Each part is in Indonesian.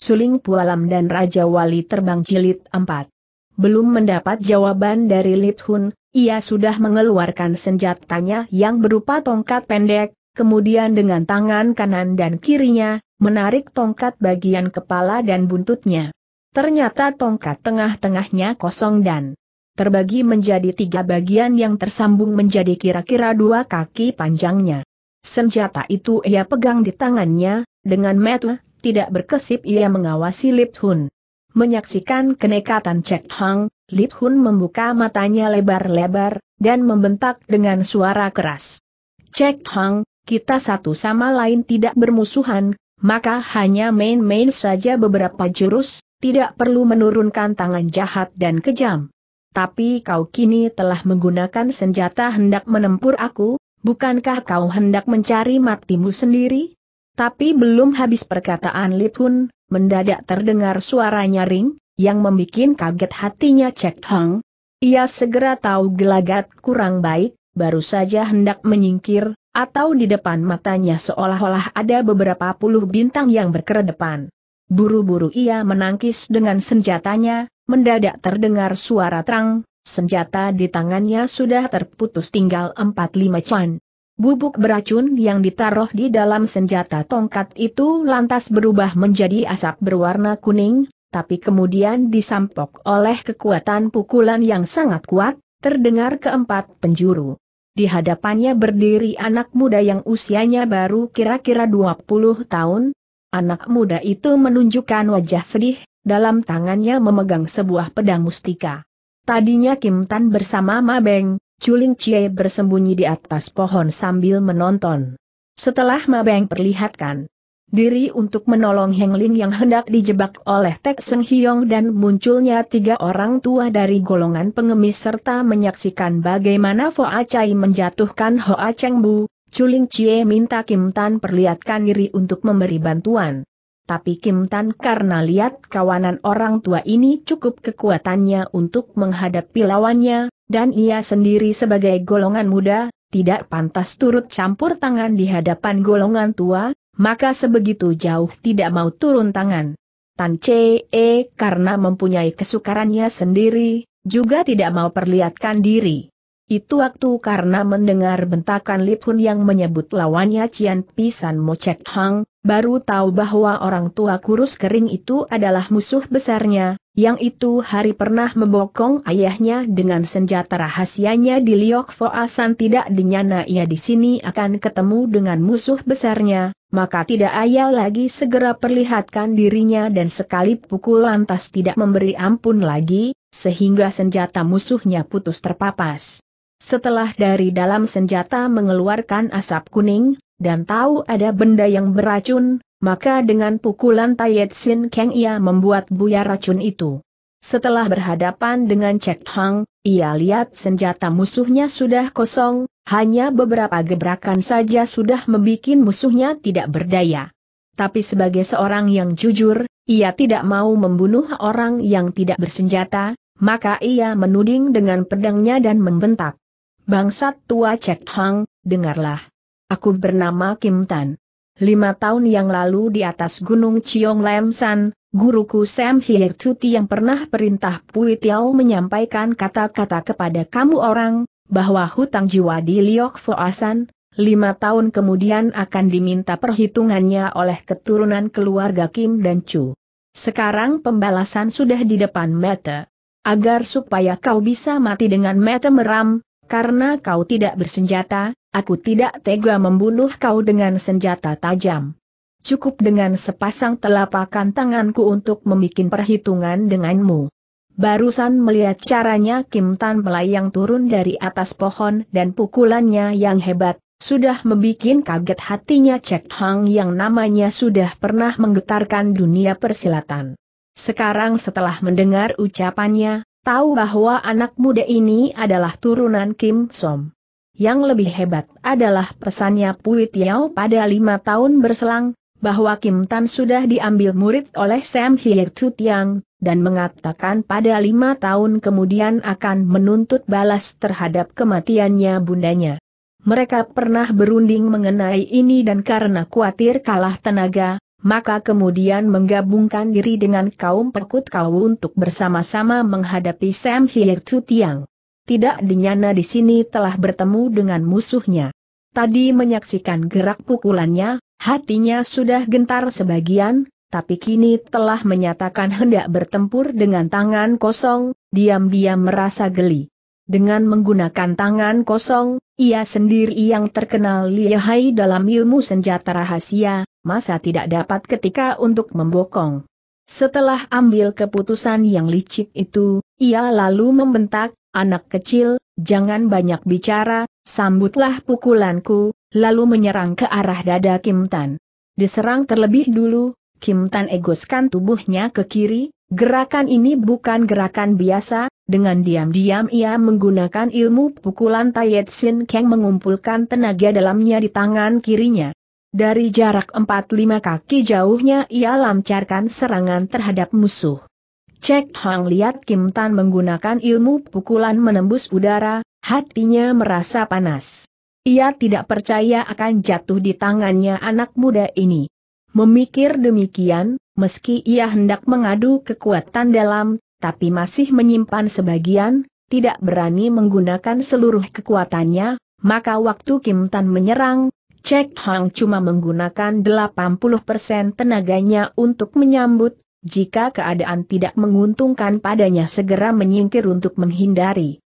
Suling Pualam dan Raja Wali Terbang Jilid 4. Belum mendapat jawaban dari Lit Hun, ia sudah mengeluarkan senjatanya yang berupa tongkat pendek, kemudian dengan tangan kanan dan kirinya, menarik tongkat bagian kepala dan buntutnya. Ternyata tongkat tengah-tengahnya kosong dan terbagi menjadi tiga bagian yang tersambung menjadi kira-kira dua kaki panjangnya. Senjata itu ia pegang di tangannya, dengan metu tidak berkesip ia mengawasi Lip Hun. Menyaksikan kenekatan Cek Hang, Lip Hun membuka matanya lebar-lebar, dan membentak dengan suara keras. Cek Hang, kita satu sama lain tidak bermusuhan, maka hanya main-main saja beberapa jurus, tidak perlu menurunkan tangan jahat dan kejam. Tapi kau kini telah menggunakan senjata hendak menempur aku, bukankah kau hendak mencari matimu sendiri? Tapi belum habis perkataan Litun, mendadak terdengar suara nyaring, yang membuat kaget hatinya Cek Hang. Ia segera tahu gelagat kurang baik, baru saja hendak menyingkir, atau di depan matanya seolah-olah ada beberapa puluh bintang yang berkeredepan. Buru-buru ia menangkis dengan senjatanya, mendadak terdengar suara terang, senjata di tangannya sudah terputus tinggal empat lima can. Bubuk beracun yang ditaruh di dalam senjata tongkat itu lantas berubah menjadi asap berwarna kuning, tapi kemudian disampok oleh kekuatan pukulan yang sangat kuat, terdengar keempat penjuru. Di hadapannya berdiri anak muda yang usianya baru kira-kira 20 tahun. Anak muda itu menunjukkan wajah sedih, dalam tangannya memegang sebuah pedang mustika. Tadinya Kim Tan bersama Ma Beng, Chuling Cie bersembunyi di atas pohon sambil menonton. Setelah Mabeng perlihatkan diri untuk menolong Heng Ling yang hendak dijebak oleh Tek Seng Hiong dan munculnya tiga orang tua dari golongan pengemis serta menyaksikan bagaimana Fo Acai menjatuhkan Hoa Cheng Bu, Chuling Chie minta Kim Tan perlihatkan diri untuk memberi bantuan. Tapi Kim Tan karena lihat kawanan orang tua ini cukup kekuatannya untuk menghadapi lawannya, dan ia sendiri sebagai golongan muda, tidak pantas turut campur tangan di hadapan golongan tua, maka sebegitu jauh tidak mau turun tangan. Tan e karena mempunyai kesukarannya sendiri, juga tidak mau perlihatkan diri. Itu waktu karena mendengar bentakan Lip Hun yang menyebut lawannya Cian Pisan Chek Hang, baru tahu bahwa orang tua kurus kering itu adalah musuh besarnya, yang itu hari pernah membokong ayahnya dengan senjata rahasianya di Liok Foasan tidak dinyana ia di sini akan ketemu dengan musuh besarnya, maka tidak ayah lagi segera perlihatkan dirinya dan sekali pukul lantas tidak memberi ampun lagi, sehingga senjata musuhnya putus terpapas. Setelah dari dalam senjata mengeluarkan asap kuning, dan tahu ada benda yang beracun, maka dengan pukulan Sin Kang ia membuat buyar racun itu. Setelah berhadapan dengan Cek Hang, ia lihat senjata musuhnya sudah kosong, hanya beberapa gebrakan saja sudah membuat musuhnya tidak berdaya. Tapi sebagai seorang yang jujur, ia tidak mau membunuh orang yang tidak bersenjata, maka ia menuding dengan pedangnya dan membentak. Bangsat tua Cek Hang, dengarlah. Aku bernama Kim Tan. Lima tahun yang lalu di atas Gunung Chiong Lemsan, guruku Sam Hye yang pernah perintah Pui Tiao menyampaikan kata-kata kepada kamu orang, bahwa hutang jiwa di Liok Foasan, lima tahun kemudian akan diminta perhitungannya oleh keturunan keluarga Kim dan Chu. Sekarang pembalasan sudah di depan mata. Agar supaya kau bisa mati dengan mata meram, karena kau tidak bersenjata, aku tidak tega membunuh kau dengan senjata tajam. Cukup dengan sepasang telapakan tanganku untuk membuat perhitungan denganmu. Barusan melihat caranya Kim Tan melayang turun dari atas pohon dan pukulannya yang hebat, sudah membuat kaget hatinya Cek Hang yang namanya sudah pernah menggetarkan dunia persilatan. Sekarang setelah mendengar ucapannya, Tahu bahwa anak muda ini adalah turunan Kim Som. Yang lebih hebat adalah pesannya Pui Tiao pada lima tahun berselang, bahwa Kim Tan sudah diambil murid oleh Sam Hye Chut Tiang, dan mengatakan pada lima tahun kemudian akan menuntut balas terhadap kematiannya bundanya. Mereka pernah berunding mengenai ini dan karena khawatir kalah tenaga, maka kemudian menggabungkan diri dengan kaum perkut kau untuk bersama-sama menghadapi Sam Hier Tiang. Tidak dinyana di sini telah bertemu dengan musuhnya. Tadi menyaksikan gerak pukulannya, hatinya sudah gentar sebagian, tapi kini telah menyatakan hendak bertempur dengan tangan kosong, diam-diam merasa geli. Dengan menggunakan tangan kosong, ia sendiri yang terkenal lihai dalam ilmu senjata rahasia, masa tidak dapat ketika untuk membokong. Setelah ambil keputusan yang licik itu, ia lalu membentak, anak kecil, jangan banyak bicara, sambutlah pukulanku, lalu menyerang ke arah dada Kim Tan. Diserang terlebih dulu, Kim Tan egoskan tubuhnya ke kiri, gerakan ini bukan gerakan biasa, dengan diam-diam ia menggunakan ilmu pukulan Tai Yat Sin Kang mengumpulkan tenaga dalamnya di tangan kirinya. Dari jarak 4-5 kaki jauhnya ia lancarkan serangan terhadap musuh. Cek Hang lihat Kim Tan menggunakan ilmu pukulan menembus udara, hatinya merasa panas. Ia tidak percaya akan jatuh di tangannya anak muda ini. Memikir demikian, meski ia hendak mengadu kekuatan dalam, tapi masih menyimpan sebagian, tidak berani menggunakan seluruh kekuatannya, maka waktu Kim Tan menyerang, Cek Hang cuma menggunakan 80% tenaganya untuk menyambut, jika keadaan tidak menguntungkan padanya segera menyingkir untuk menghindari.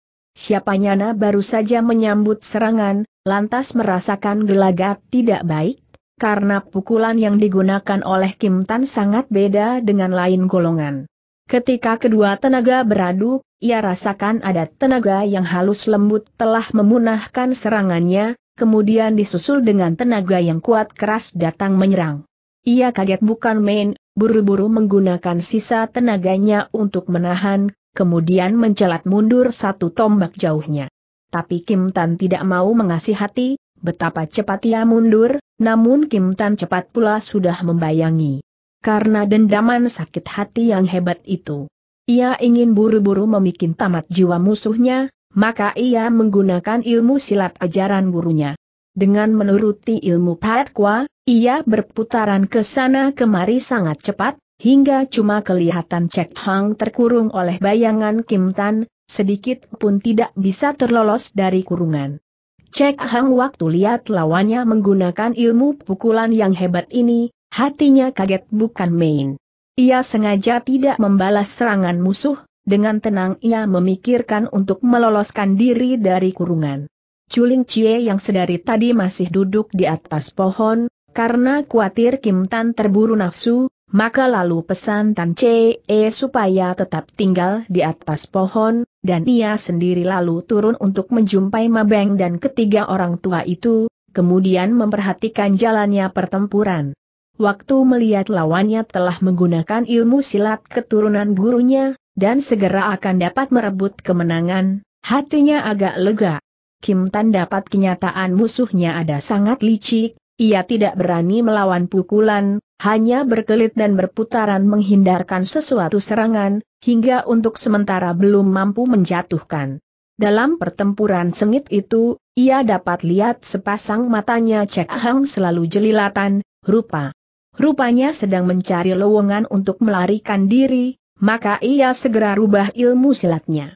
nyana baru saja menyambut serangan, lantas merasakan gelagat tidak baik, karena pukulan yang digunakan oleh Kim Tan sangat beda dengan lain golongan. Ketika kedua tenaga beradu, ia rasakan ada tenaga yang halus lembut telah memunahkan serangannya, kemudian disusul dengan tenaga yang kuat keras datang menyerang. Ia kaget bukan main, buru-buru menggunakan sisa tenaganya untuk menahan, kemudian mencelat mundur satu tombak jauhnya. Tapi Kim Tan tidak mau mengasih hati, betapa cepat ia mundur, namun Kim Tan cepat pula sudah membayangi. Karena dendaman sakit hati yang hebat itu. Ia ingin buru-buru memikin tamat jiwa musuhnya, maka ia menggunakan ilmu silat ajaran gurunya. Dengan menuruti ilmu Patkwa, ia berputaran ke sana kemari sangat cepat, hingga cuma kelihatan Cek Hang terkurung oleh bayangan Kim Tan, sedikit pun tidak bisa terlolos dari kurungan. Cek Hang waktu lihat lawannya menggunakan ilmu pukulan yang hebat ini, hatinya kaget bukan main. Ia sengaja tidak membalas serangan musuh, dengan tenang ia memikirkan untuk meloloskan diri dari kurungan. Culing Cie yang sedari tadi masih duduk di atas pohon, karena khawatir Kim Tan terburu nafsu, maka lalu pesan Tan Chee supaya tetap tinggal di atas pohon, dan ia sendiri lalu turun untuk menjumpai Mabeng dan ketiga orang tua itu, kemudian memperhatikan jalannya pertempuran. Waktu melihat lawannya telah menggunakan ilmu silat keturunan gurunya, dan segera akan dapat merebut kemenangan, hatinya agak lega. Kim Tan dapat kenyataan musuhnya ada sangat licik, ia tidak berani melawan pukulan, hanya berkelit dan berputaran menghindarkan sesuatu serangan, hingga untuk sementara belum mampu menjatuhkan. Dalam pertempuran sengit itu, ia dapat lihat sepasang matanya Cek Hang selalu jelilatan, rupa. Rupanya sedang mencari lowongan untuk melarikan diri, maka ia segera rubah ilmu silatnya.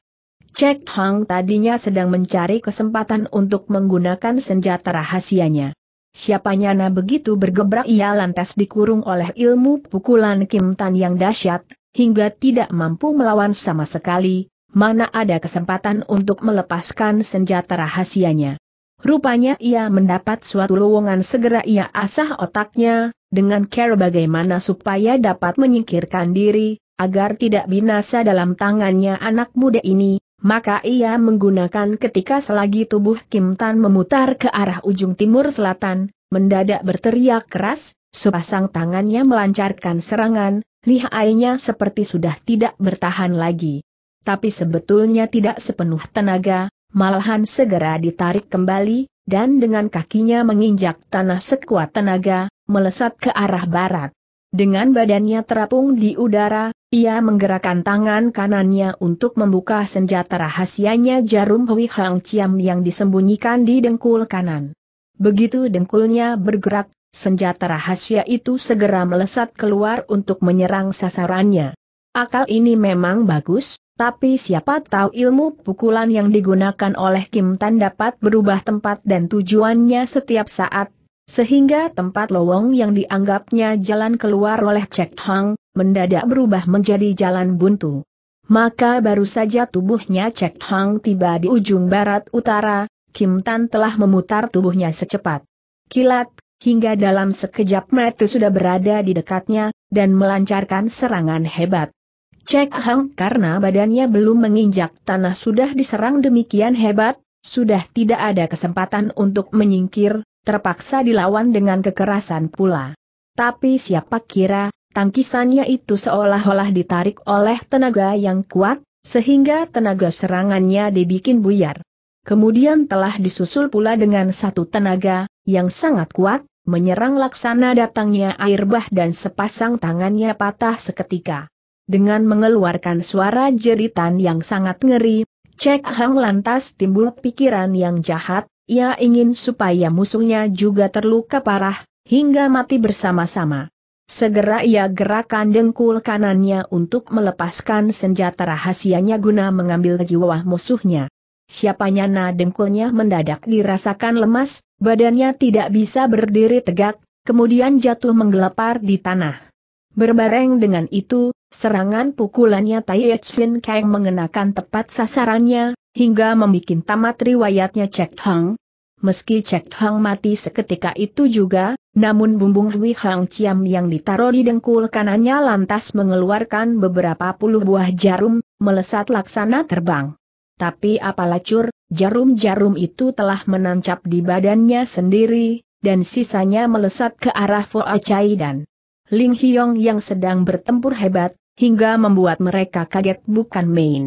Cek Hang tadinya sedang mencari kesempatan untuk menggunakan senjata rahasianya. Siapa nyana begitu bergebrak ia lantas dikurung oleh ilmu pukulan Kim Tan yang dahsyat, hingga tidak mampu melawan sama sekali, mana ada kesempatan untuk melepaskan senjata rahasianya. Rupanya ia mendapat suatu lowongan segera ia asah otaknya, dengan care bagaimana supaya dapat menyingkirkan diri, agar tidak binasa dalam tangannya anak muda ini, maka ia menggunakan ketika selagi tubuh Kim Tan memutar ke arah ujung timur selatan, mendadak berteriak keras, sepasang tangannya melancarkan serangan, lihainya seperti sudah tidak bertahan lagi. Tapi sebetulnya tidak sepenuh tenaga, malahan segera ditarik kembali, dan dengan kakinya menginjak tanah sekuat tenaga, melesat ke arah barat. Dengan badannya terapung di udara, ia menggerakkan tangan kanannya untuk membuka senjata rahasianya jarum Hui Hang Chiam yang disembunyikan di dengkul kanan. Begitu dengkulnya bergerak, senjata rahasia itu segera melesat keluar untuk menyerang sasarannya. Akal ini memang bagus, tapi siapa tahu ilmu pukulan yang digunakan oleh Kim Tan dapat berubah tempat dan tujuannya setiap saat, sehingga tempat lowong yang dianggapnya jalan keluar oleh Cek Hang, mendadak berubah menjadi jalan buntu. Maka baru saja tubuhnya Cek Hang tiba di ujung barat utara, Kim Tan telah memutar tubuhnya secepat. Kilat, hingga dalam sekejap mata sudah berada di dekatnya, dan melancarkan serangan hebat. Cek Hang karena badannya belum menginjak tanah sudah diserang demikian hebat, sudah tidak ada kesempatan untuk menyingkir, terpaksa dilawan dengan kekerasan pula. Tapi siapa kira, tangkisannya itu seolah-olah ditarik oleh tenaga yang kuat, sehingga tenaga serangannya dibikin buyar. Kemudian telah disusul pula dengan satu tenaga, yang sangat kuat, menyerang laksana datangnya air bah dan sepasang tangannya patah seketika. Dengan mengeluarkan suara jeritan yang sangat ngeri, Cek Hang lantas timbul pikiran yang jahat, ia ingin supaya musuhnya juga terluka parah, hingga mati bersama-sama. Segera ia gerakan dengkul kanannya untuk melepaskan senjata rahasianya guna mengambil jiwa musuhnya. Siapanya na dengkulnya mendadak dirasakan lemas, badannya tidak bisa berdiri tegak, kemudian jatuh menggelepar di tanah. Berbareng dengan itu, Serangan pukulannya Tai Taiyetsin Kang mengenakan tepat sasarannya, hingga membuat tamat riwayatnya Chek Hang. Meski Chek Hang mati seketika itu juga, namun bumbung Hui Hang Ciam yang ditaruh di dengkul kanannya lantas mengeluarkan beberapa puluh buah jarum, melesat laksana terbang. Tapi apalah cur, jarum-jarum itu telah menancap di badannya sendiri, dan sisanya melesat ke arah Fo Chai dan Ling Hiong yang sedang bertempur hebat, hingga membuat mereka kaget bukan main.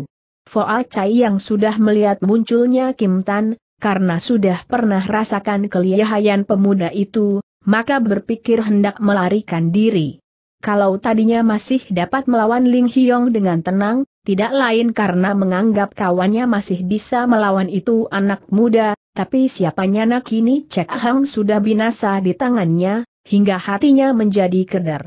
Foa Chai yang sudah melihat munculnya Kim Tan, karena sudah pernah rasakan kelihayan pemuda itu, maka berpikir hendak melarikan diri. Kalau tadinya masih dapat melawan Ling Hyong dengan tenang, tidak lain karena menganggap kawannya masih bisa melawan itu anak muda, tapi siapanya nak ini, Cek Hang sudah binasa di tangannya, hingga hatinya menjadi keder.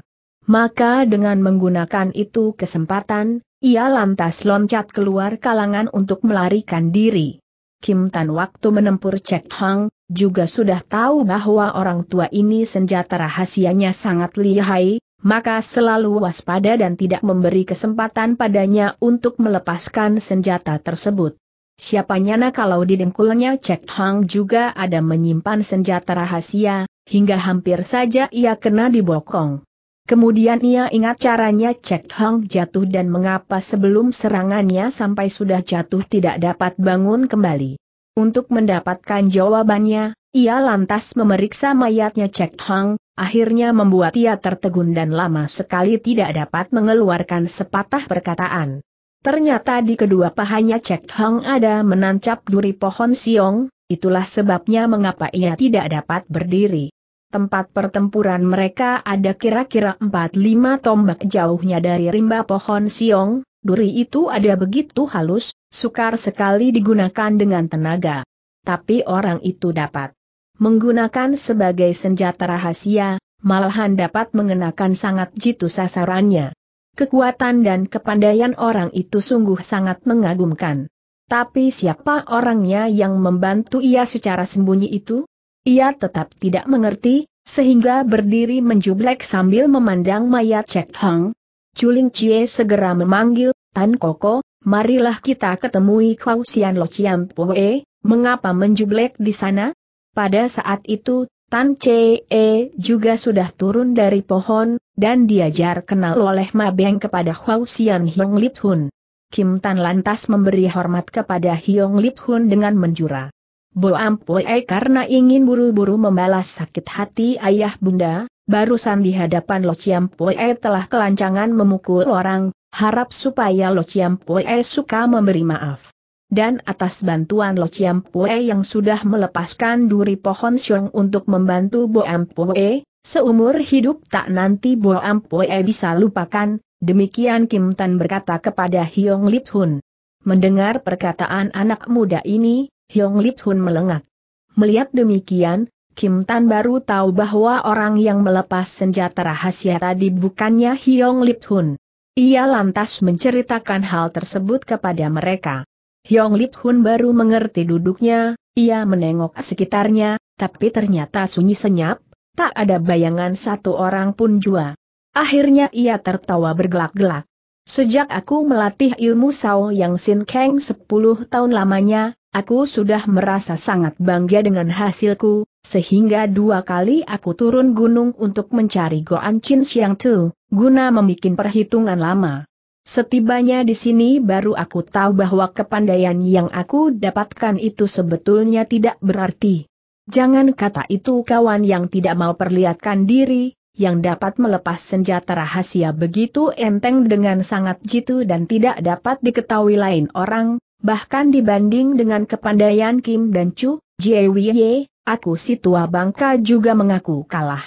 Maka dengan menggunakan itu kesempatan, ia lantas loncat keluar kalangan untuk melarikan diri. Kim Tan waktu menempur Cek Hang, juga sudah tahu bahwa orang tua ini senjata rahasianya sangat lihai, maka selalu waspada dan tidak memberi kesempatan padanya untuk melepaskan senjata tersebut. Siapa nyana kalau di dengkulnya Cek Hang juga ada menyimpan senjata rahasia, hingga hampir saja ia kena dibokong. Kemudian ia ingat caranya Cek Hong jatuh dan mengapa sebelum serangannya sampai sudah jatuh tidak dapat bangun kembali. Untuk mendapatkan jawabannya, ia lantas memeriksa mayatnya Cek Hong, akhirnya membuat ia tertegun dan lama sekali tidak dapat mengeluarkan sepatah perkataan. Ternyata di kedua pahanya Cek Hong ada menancap duri pohon siong, itulah sebabnya mengapa ia tidak dapat berdiri. Tempat pertempuran mereka ada kira-kira 4-5 tombak jauhnya dari rimba pohon siong, duri itu ada begitu halus, sukar sekali digunakan dengan tenaga. Tapi orang itu dapat menggunakan sebagai senjata rahasia, malahan dapat mengenakan sangat jitu sasarannya. Kekuatan dan kepandaian orang itu sungguh sangat mengagumkan. Tapi siapa orangnya yang membantu ia secara sembunyi itu? Ia tetap tidak mengerti, sehingga berdiri menjublek sambil memandang mayat Cek Hang. Chuling Chie segera memanggil, Tan Koko, marilah kita ketemui Kau Sian Lo Chiam Pue, mengapa menjublek di sana? Pada saat itu, Tan Cie juga sudah turun dari pohon, dan diajar kenal oleh Ma Beng kepada Kau Sian Hiong Lip Hun. Kim Tan lantas memberi hormat kepada Hiong Lip Hun dengan menjura. Bo Ampuei eh, karena ingin buru-buru membalas sakit hati ayah bunda, barusan di hadapan Lo Ciampuei eh, telah kelancangan memukul orang, harap supaya Lo Ciampuei eh, suka memberi maaf dan atas bantuan Lo Chiam yang sudah melepaskan duri pohon siong untuk membantu Bo Ampoe, seumur hidup tak nanti Bo Ampoe bisa lupakan, demikian Kim Tan berkata kepada Hiong Lip Hun. Mendengar perkataan anak muda ini, Hyong Lip Hun melengak. Melihat demikian, Kim Tan baru tahu bahwa orang yang melepas senjata rahasia tadi bukannya Hyong Lip Hun. Ia lantas menceritakan hal tersebut kepada mereka. Hyong Lip Hun baru mengerti duduknya, ia menengok sekitarnya, tapi ternyata sunyi senyap, tak ada bayangan satu orang pun jua. Akhirnya ia tertawa bergelak-gelak. Sejak aku melatih ilmu Sao Yang Sin Kang 10 tahun lamanya, Aku sudah merasa sangat bangga dengan hasilku, sehingga dua kali aku turun gunung untuk mencari Goan Chin Siang Tu, guna membuat perhitungan lama. Setibanya di sini baru aku tahu bahwa kepandaian yang aku dapatkan itu sebetulnya tidak berarti. Jangan kata itu kawan yang tidak mau perlihatkan diri, yang dapat melepas senjata rahasia begitu enteng dengan sangat jitu dan tidak dapat diketahui lain orang, Bahkan dibanding dengan kepandaian Kim dan Chu, Jiewie, aku si tua bangka juga mengaku kalah.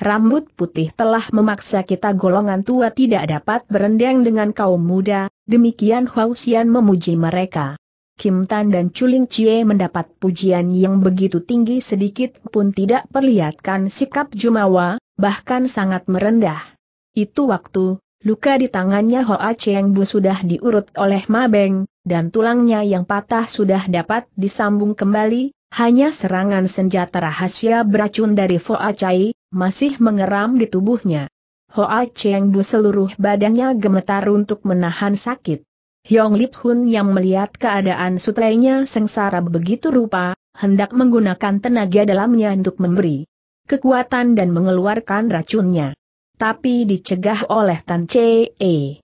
Rambut putih telah memaksa kita golongan tua tidak dapat berendang dengan kaum muda, demikian Hausian memuji mereka. Kim Tan dan Chuling Chie mendapat pujian yang begitu tinggi sedikit pun tidak perlihatkan sikap jumawa, bahkan sangat merendah. Itu waktu, luka di tangannya Hoa Cheng Bu sudah diurut oleh Ma Beng, dan tulangnya yang patah sudah dapat disambung kembali, hanya serangan senjata rahasia beracun dari Hoa Chai, masih mengeram di tubuhnya. Hoa Cheng Bu seluruh badannya gemetar untuk menahan sakit. Yong Lip Hun yang melihat keadaan sutrainya sengsara begitu rupa, hendak menggunakan tenaga dalamnya untuk memberi kekuatan dan mengeluarkan racunnya. Tapi dicegah oleh Tan Chee.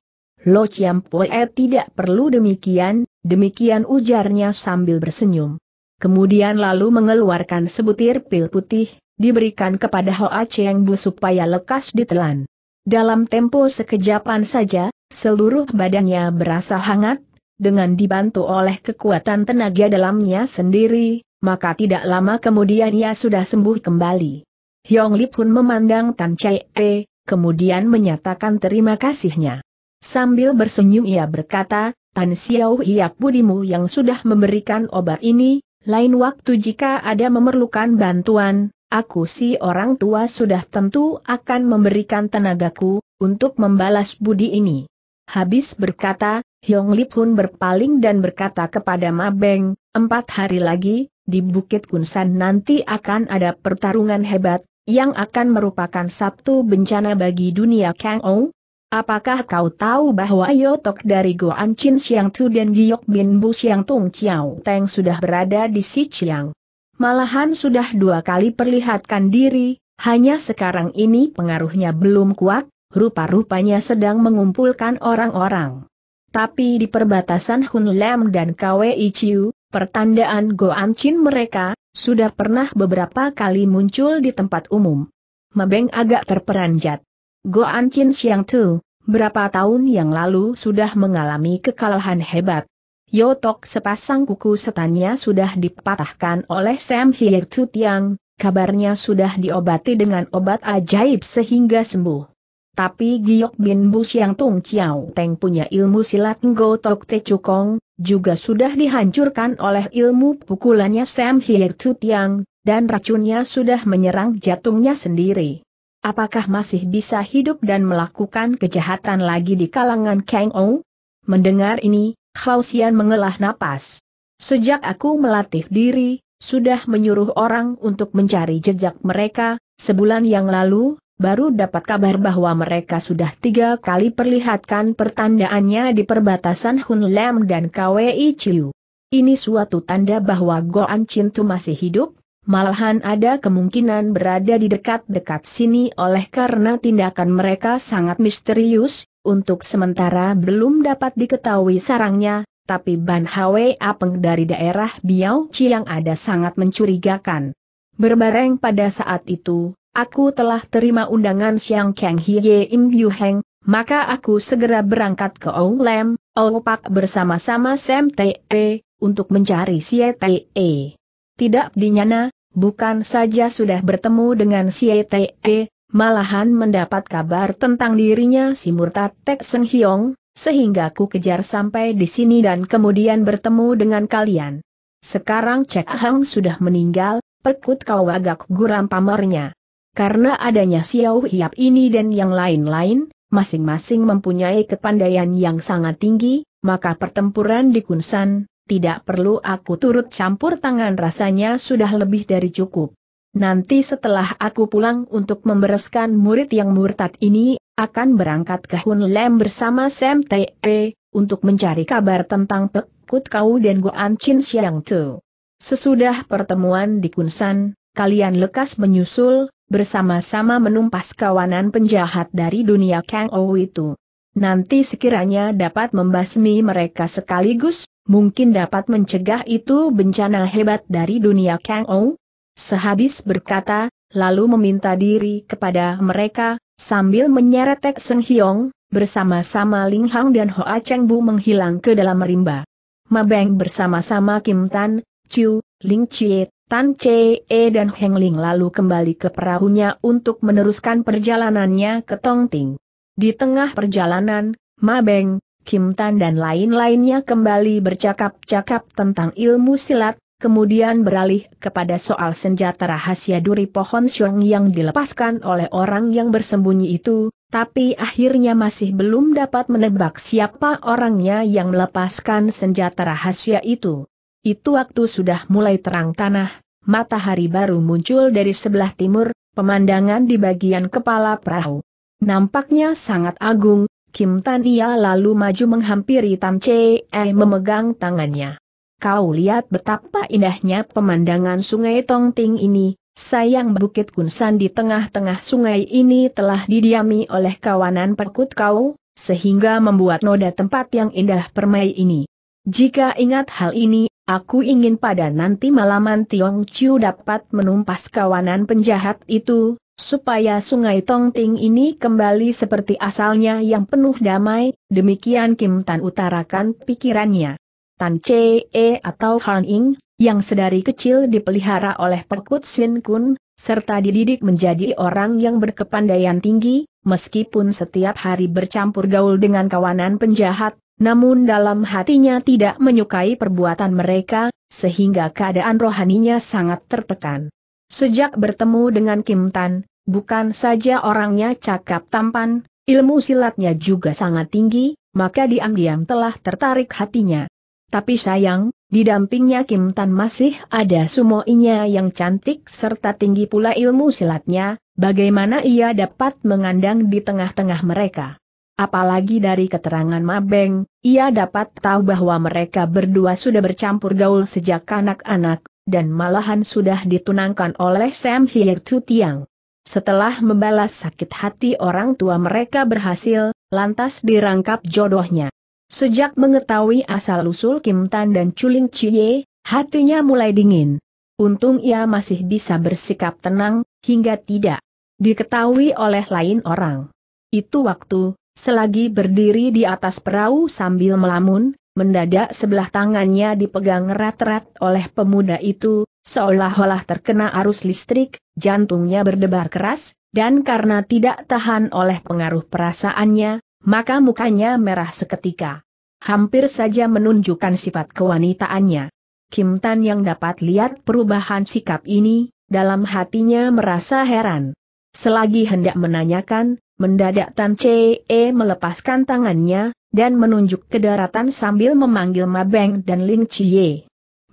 Lo Chiam Poe tidak perlu demikian, demikian ujarnya sambil bersenyum. Kemudian lalu mengeluarkan sebutir pil putih, diberikan kepada Hoa Cheng Bu supaya lekas ditelan. Dalam tempo sekejapan saja, seluruh badannya berasa hangat, dengan dibantu oleh kekuatan tenaga dalamnya sendiri, maka tidak lama kemudian ia sudah sembuh kembali. Hyong Lip Hun memandang Tan Chai E, kemudian menyatakan terima kasihnya. Sambil bersenyum ia berkata, Tan Xiao Hiap budimu yang sudah memberikan obat ini, lain waktu jika ada memerlukan bantuan, aku si orang tua sudah tentu akan memberikan tenagaku, untuk membalas budi ini. Habis berkata, Hyong Lip Hun berpaling dan berkata kepada Ma Beng, empat hari lagi, di Bukit Kunsan nanti akan ada pertarungan hebat, yang akan merupakan satu bencana bagi dunia Kang Ou, Apakah kau tahu bahwa Yotok dari Goan Chin Siang Tu dan Giok Bin Bu Siang Tung Chiao Teng sudah berada di Si Chiang? Malahan sudah dua kali perlihatkan diri, hanya sekarang ini pengaruhnya belum kuat, rupa-rupanya sedang mengumpulkan orang-orang. Tapi di perbatasan Hun Lem dan Kwei Chiu, pertandaan Goan Chin mereka, sudah pernah beberapa kali muncul di tempat umum. Mabeng agak terperanjat. Goan Chin Xiang Tu, berapa tahun yang lalu sudah mengalami kekalahan hebat. Yotok sepasang kuku setannya sudah dipatahkan oleh Sam Hye Tu Tiang, kabarnya sudah diobati dengan obat ajaib sehingga sembuh. Tapi Giok Bin Bu Siang Tung Chiao Teng punya ilmu silat Tok Te Chukong juga sudah dihancurkan oleh ilmu pukulannya Sam Hye Tu Tiang, dan racunnya sudah menyerang jantungnya sendiri apakah masih bisa hidup dan melakukan kejahatan lagi di kalangan Kang Ou? Mendengar ini, Hao Xian mengelah napas. Sejak aku melatih diri, sudah menyuruh orang untuk mencari jejak mereka, sebulan yang lalu, baru dapat kabar bahwa mereka sudah tiga kali perlihatkan pertandaannya di perbatasan Hun Lam dan Kwei Chiu. Ini suatu tanda bahwa Goan Chintu masih hidup, Malahan ada kemungkinan berada di dekat-dekat sini oleh karena tindakan mereka sangat misterius, untuk sementara belum dapat diketahui sarangnya, tapi Ban Hwe Apeng dari daerah Biau yang ada sangat mencurigakan. Berbareng pada saat itu, aku telah terima undangan Siang Kang Hiye Im Yu Heng, maka aku segera berangkat ke Ong Lem, Ong Pak bersama-sama Sam Te, untuk mencari Sia Te. Tidak dinyana, bukan saja sudah bertemu dengan si ETE, malahan mendapat kabar tentang dirinya si murtad Tek Seng Hiong, sehingga ku kejar sampai di sini dan kemudian bertemu dengan kalian. Sekarang Cek Hang sudah meninggal, perkut kau agak guram pamernya. Karena adanya Xiao Hiap ini dan yang lain-lain, masing-masing mempunyai kepandaian yang sangat tinggi, maka pertempuran di Kunsan, tidak perlu aku turut campur tangan rasanya sudah lebih dari cukup. Nanti setelah aku pulang untuk membereskan murid yang murtad ini, akan berangkat ke Hun Lem bersama Sam Te, untuk mencari kabar tentang Pekut Kau dan Goan Chin Siang Tu. Sesudah pertemuan di Kunsan, kalian lekas menyusul, bersama-sama menumpas kawanan penjahat dari dunia Kang Ou itu. Nanti sekiranya dapat membasmi mereka sekaligus, mungkin dapat mencegah itu bencana hebat dari dunia Kang Ou? Sehabis berkata, lalu meminta diri kepada mereka, sambil menyeret Seng Hiong, bersama-sama Ling Hang dan Hoa Cheng Bu menghilang ke dalam rimba. Mabeng bersama-sama Kim Tan, Chu, Ling Chie, Tan Chee e dan Heng Ling lalu kembali ke perahunya untuk meneruskan perjalanannya ke Tong Ting. Di tengah perjalanan, Mabeng Kim Tan dan lain-lainnya kembali bercakap-cakap tentang ilmu silat, kemudian beralih kepada soal senjata rahasia duri pohon syong yang dilepaskan oleh orang yang bersembunyi itu, tapi akhirnya masih belum dapat menebak siapa orangnya yang melepaskan senjata rahasia itu. Itu waktu sudah mulai terang tanah, matahari baru muncul dari sebelah timur, pemandangan di bagian kepala perahu. Nampaknya sangat agung, Kim Tan Ia lalu maju menghampiri Tan Che eh, memegang tangannya. Kau lihat betapa indahnya pemandangan sungai Tong Ting ini, sayang Bukit Kunsan di tengah-tengah sungai ini telah didiami oleh kawanan perkut kau, sehingga membuat noda tempat yang indah permai ini. Jika ingat hal ini, aku ingin pada nanti malaman Tiong Chiu dapat menumpas kawanan penjahat itu, supaya sungai Tongting ini kembali seperti asalnya yang penuh damai, demikian Kim Tan utarakan pikirannya. Tan Chee atau Han Ing, yang sedari kecil dipelihara oleh Perkut Sin Kun, serta dididik menjadi orang yang berkepandaian tinggi, meskipun setiap hari bercampur gaul dengan kawanan penjahat, namun dalam hatinya tidak menyukai perbuatan mereka, sehingga keadaan rohaninya sangat tertekan. Sejak bertemu dengan Kim Tan, bukan saja orangnya cakap tampan, ilmu silatnya juga sangat tinggi, maka diam-diam telah tertarik hatinya. Tapi sayang, di Kim Tan masih ada sumoinya yang cantik serta tinggi pula ilmu silatnya, bagaimana ia dapat mengandang di tengah-tengah mereka. Apalagi dari keterangan Mabeng, ia dapat tahu bahwa mereka berdua sudah bercampur gaul sejak kanak anak dan malahan sudah ditunangkan oleh Sam Hier Tu Tiang. Setelah membalas sakit hati orang tua mereka berhasil, lantas dirangkap jodohnya. Sejak mengetahui asal-usul Kim Tan dan Chuling Chie, hatinya mulai dingin. Untung ia masih bisa bersikap tenang, hingga tidak diketahui oleh lain orang. Itu waktu, selagi berdiri di atas perahu sambil melamun, Mendadak sebelah tangannya dipegang erat-erat oleh pemuda itu, seolah-olah terkena arus listrik, jantungnya berdebar keras, dan karena tidak tahan oleh pengaruh perasaannya, maka mukanya merah seketika. Hampir saja menunjukkan sifat kewanitaannya. Kim Tan yang dapat lihat perubahan sikap ini, dalam hatinya merasa heran. Selagi hendak menanyakan, mendadak Tan Chee melepaskan tangannya, dan menunjuk ke daratan sambil memanggil Mabeng dan Ling Chie.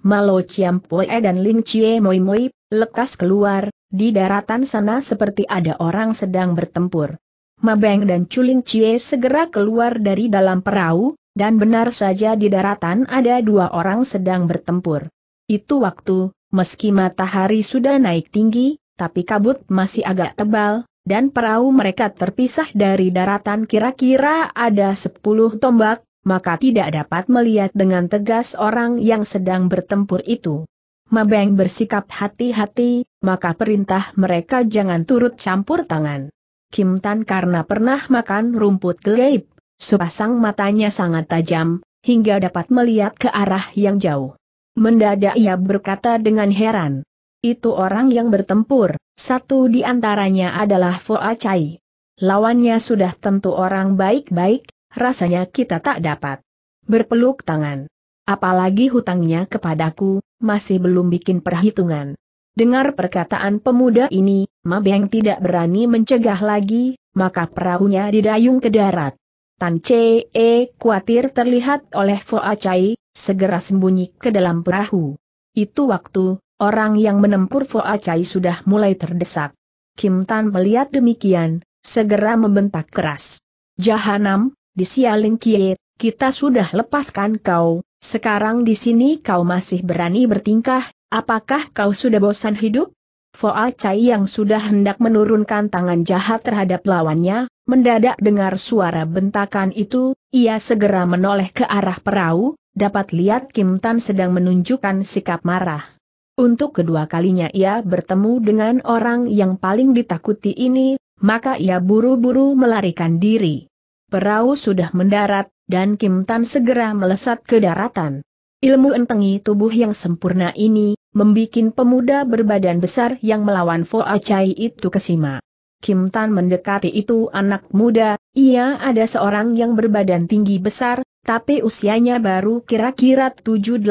Malo Chiam Poe dan Ling Chie Moi Moi, lekas keluar, di daratan sana seperti ada orang sedang bertempur. Mabeng dan Chuling Chie segera keluar dari dalam perahu, dan benar saja di daratan ada dua orang sedang bertempur. Itu waktu, meski matahari sudah naik tinggi, tapi kabut masih agak tebal, dan perahu mereka terpisah dari daratan kira-kira ada sepuluh tombak, maka tidak dapat melihat dengan tegas orang yang sedang bertempur itu. Mabeng bersikap hati-hati, maka perintah mereka jangan turut campur tangan. Kim Tan karena pernah makan rumput gelap, sepasang matanya sangat tajam, hingga dapat melihat ke arah yang jauh. Mendadak ia berkata dengan heran, itu orang yang bertempur, satu di antaranya adalah Fo Acai. Lawannya sudah tentu orang baik-baik, rasanya kita tak dapat berpeluk tangan. Apalagi hutangnya kepadaku, masih belum bikin perhitungan. Dengar perkataan pemuda ini, Mabeng tidak berani mencegah lagi, maka perahunya didayung ke darat. Tan Chee khawatir terlihat oleh Fo Acai, segera sembunyi ke dalam perahu. Itu waktu, Orang yang menempur Fo Acai sudah mulai terdesak. Kim Tan melihat demikian, segera membentak keras. Jahanam, di Sialing Kie, kita sudah lepaskan kau, sekarang di sini kau masih berani bertingkah, apakah kau sudah bosan hidup? Fo Acai yang sudah hendak menurunkan tangan jahat terhadap lawannya, mendadak dengar suara bentakan itu, ia segera menoleh ke arah perahu, dapat lihat Kim Tan sedang menunjukkan sikap marah. Untuk kedua kalinya ia bertemu dengan orang yang paling ditakuti ini, maka ia buru-buru melarikan diri. Perahu sudah mendarat, dan Kim Tan segera melesat ke daratan. Ilmu entengi tubuh yang sempurna ini, membuat pemuda berbadan besar yang melawan Fo Acai itu kesima. Kim Tan mendekati itu anak muda, ia ada seorang yang berbadan tinggi besar, tapi usianya baru kira-kira 7-18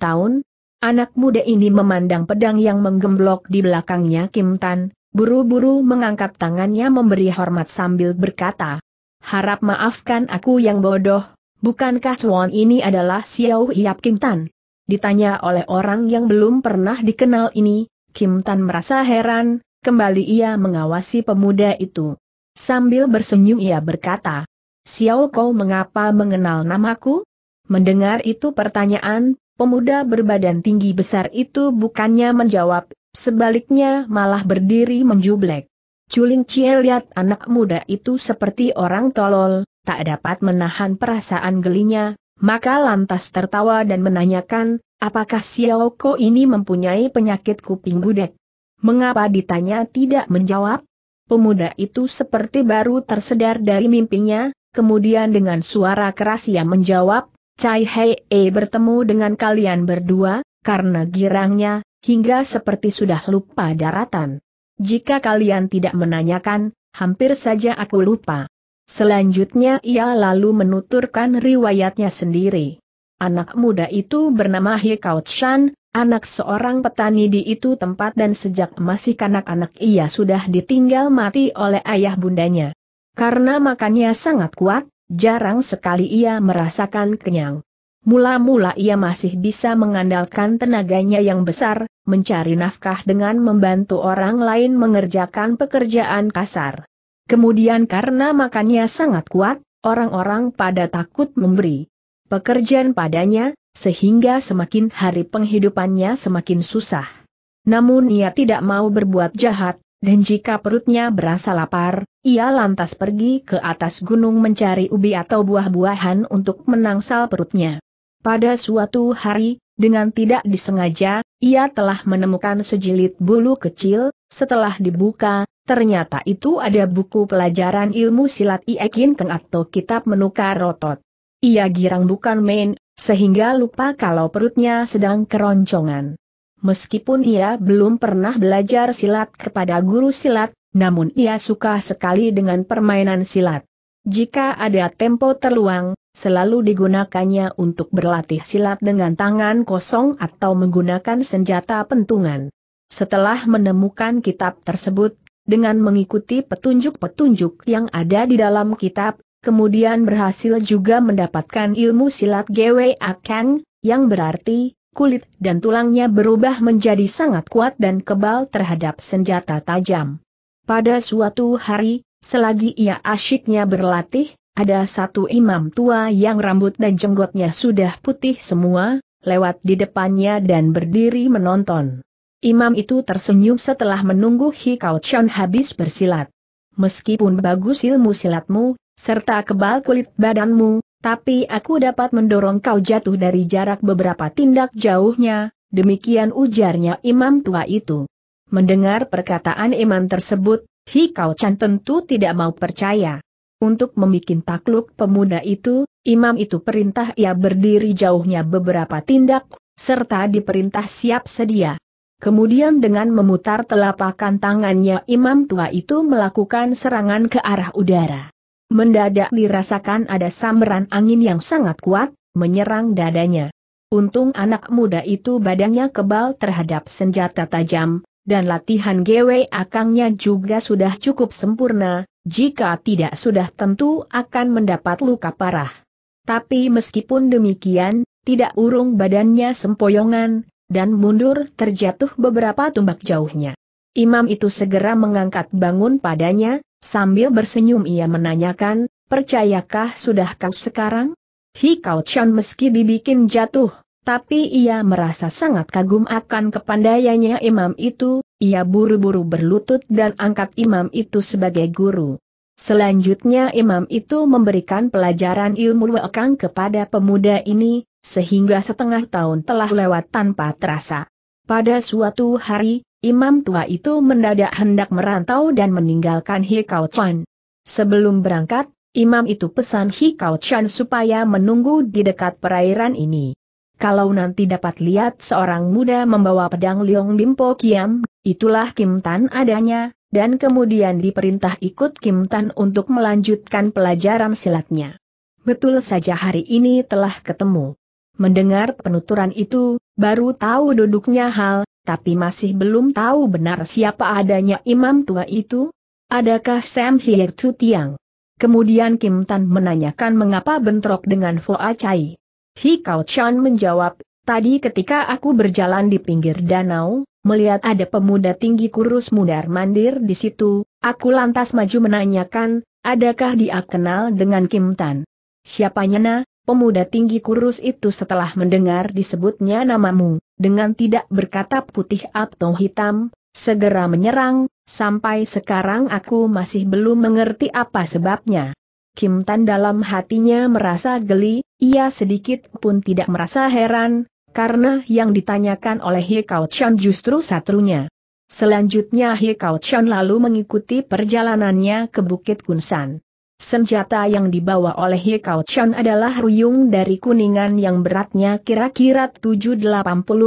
tahun, Anak muda ini memandang pedang yang menggemblok di belakangnya Kim Tan, buru-buru mengangkat tangannya memberi hormat sambil berkata, Harap maafkan aku yang bodoh, bukankah Chuan ini adalah Xiao Hiap Kim Tan? Ditanya oleh orang yang belum pernah dikenal ini, Kim Tan merasa heran, kembali ia mengawasi pemuda itu. Sambil bersenyum ia berkata, Xiao kau mengapa mengenal namaku? Mendengar itu pertanyaan, Pemuda berbadan tinggi besar itu bukannya menjawab, sebaliknya malah berdiri menjublek. Culing Cie lihat anak muda itu seperti orang tolol, tak dapat menahan perasaan gelinya, maka lantas tertawa dan menanyakan, apakah Xiao Ko ini mempunyai penyakit kuping gudek? Mengapa ditanya tidak menjawab? Pemuda itu seperti baru tersedar dari mimpinya, kemudian dengan suara keras ia menjawab, Cai Hei E bertemu dengan kalian berdua, karena girangnya, hingga seperti sudah lupa daratan. Jika kalian tidak menanyakan, hampir saja aku lupa. Selanjutnya ia lalu menuturkan riwayatnya sendiri. Anak muda itu bernama He Kao Chan, anak seorang petani di itu tempat dan sejak masih kanak-anak ia sudah ditinggal mati oleh ayah bundanya. Karena makannya sangat kuat, jarang sekali ia merasakan kenyang. Mula-mula ia masih bisa mengandalkan tenaganya yang besar, mencari nafkah dengan membantu orang lain mengerjakan pekerjaan kasar. Kemudian karena makannya sangat kuat, orang-orang pada takut memberi pekerjaan padanya, sehingga semakin hari penghidupannya semakin susah. Namun ia tidak mau berbuat jahat, dan jika perutnya berasa lapar, ia lantas pergi ke atas gunung mencari ubi atau buah-buahan untuk menangsal perutnya. Pada suatu hari, dengan tidak disengaja, ia telah menemukan sejilid bulu kecil, setelah dibuka, ternyata itu ada buku pelajaran ilmu silat Iekin Keng atau kitab menukar rotot. Ia girang bukan main, sehingga lupa kalau perutnya sedang keroncongan. Meskipun ia belum pernah belajar silat kepada guru silat, namun ia suka sekali dengan permainan silat. Jika ada tempo terluang, selalu digunakannya untuk berlatih silat dengan tangan kosong atau menggunakan senjata pentungan. Setelah menemukan kitab tersebut, dengan mengikuti petunjuk-petunjuk yang ada di dalam kitab, kemudian berhasil juga mendapatkan ilmu silat Gwe Akang, yang berarti kulit dan tulangnya berubah menjadi sangat kuat dan kebal terhadap senjata tajam. Pada suatu hari, selagi ia asyiknya berlatih, ada satu imam tua yang rambut dan jenggotnya sudah putih semua, lewat di depannya dan berdiri menonton. Imam itu tersenyum setelah menunggu Hikau Chan habis bersilat. Meskipun bagus ilmu silatmu, serta kebal kulit badanmu, tapi aku dapat mendorong kau jatuh dari jarak beberapa tindak jauhnya, demikian ujarnya imam tua itu. Mendengar perkataan imam tersebut, Hikau Chan tentu tidak mau percaya. Untuk membuat takluk pemuda itu, imam itu perintah ia berdiri jauhnya beberapa tindak, serta diperintah siap sedia. Kemudian dengan memutar telapakan tangannya imam tua itu melakukan serangan ke arah udara. Mendadak dirasakan ada samberan angin yang sangat kuat, menyerang dadanya. Untung anak muda itu badannya kebal terhadap senjata tajam, dan latihan GW akangnya juga sudah cukup sempurna, jika tidak sudah tentu akan mendapat luka parah. Tapi meskipun demikian, tidak urung badannya sempoyongan, dan mundur terjatuh beberapa tumbak jauhnya. Imam itu segera mengangkat bangun padanya, Sambil bersenyum ia menanyakan, percayakah sudah kau sekarang? Hikau Chan meski dibikin jatuh, tapi ia merasa sangat kagum akan kepandaiannya imam itu, ia buru-buru berlutut dan angkat imam itu sebagai guru. Selanjutnya imam itu memberikan pelajaran ilmu wekang kepada pemuda ini, sehingga setengah tahun telah lewat tanpa terasa. Pada suatu hari, Imam tua itu mendadak hendak merantau dan meninggalkan Hikau Chan. Sebelum berangkat, imam itu pesan Hikau Chan supaya menunggu di dekat perairan ini. Kalau nanti dapat lihat seorang muda membawa pedang Liong Bimpo Kiam, itulah Kim Tan adanya, dan kemudian diperintah ikut Kim Tan untuk melanjutkan pelajaran silatnya. Betul saja hari ini telah ketemu. Mendengar penuturan itu, baru tahu duduknya hal, tapi masih belum tahu benar siapa adanya imam tua itu? Adakah Sam Hye Chu Tiang? Kemudian Kim Tan menanyakan mengapa bentrok dengan Fu Acai. Hi Kao Chan menjawab, tadi ketika aku berjalan di pinggir danau, melihat ada pemuda tinggi kurus mundar-mandir di situ, aku lantas maju menanyakan, adakah dia kenal dengan Kim Tan? Siapanya na, pemuda tinggi kurus itu setelah mendengar disebutnya namamu, dengan tidak berkata putih atau hitam, segera menyerang, sampai sekarang aku masih belum mengerti apa sebabnya. Kim Tan dalam hatinya merasa geli, ia sedikit pun tidak merasa heran, karena yang ditanyakan oleh He Kao Chan justru satunya. Selanjutnya He Kao Chan lalu mengikuti perjalanannya ke Bukit Kunsan. Senjata yang dibawa oleh Ye Kao Chan adalah ruyung dari kuningan yang beratnya kira-kira 780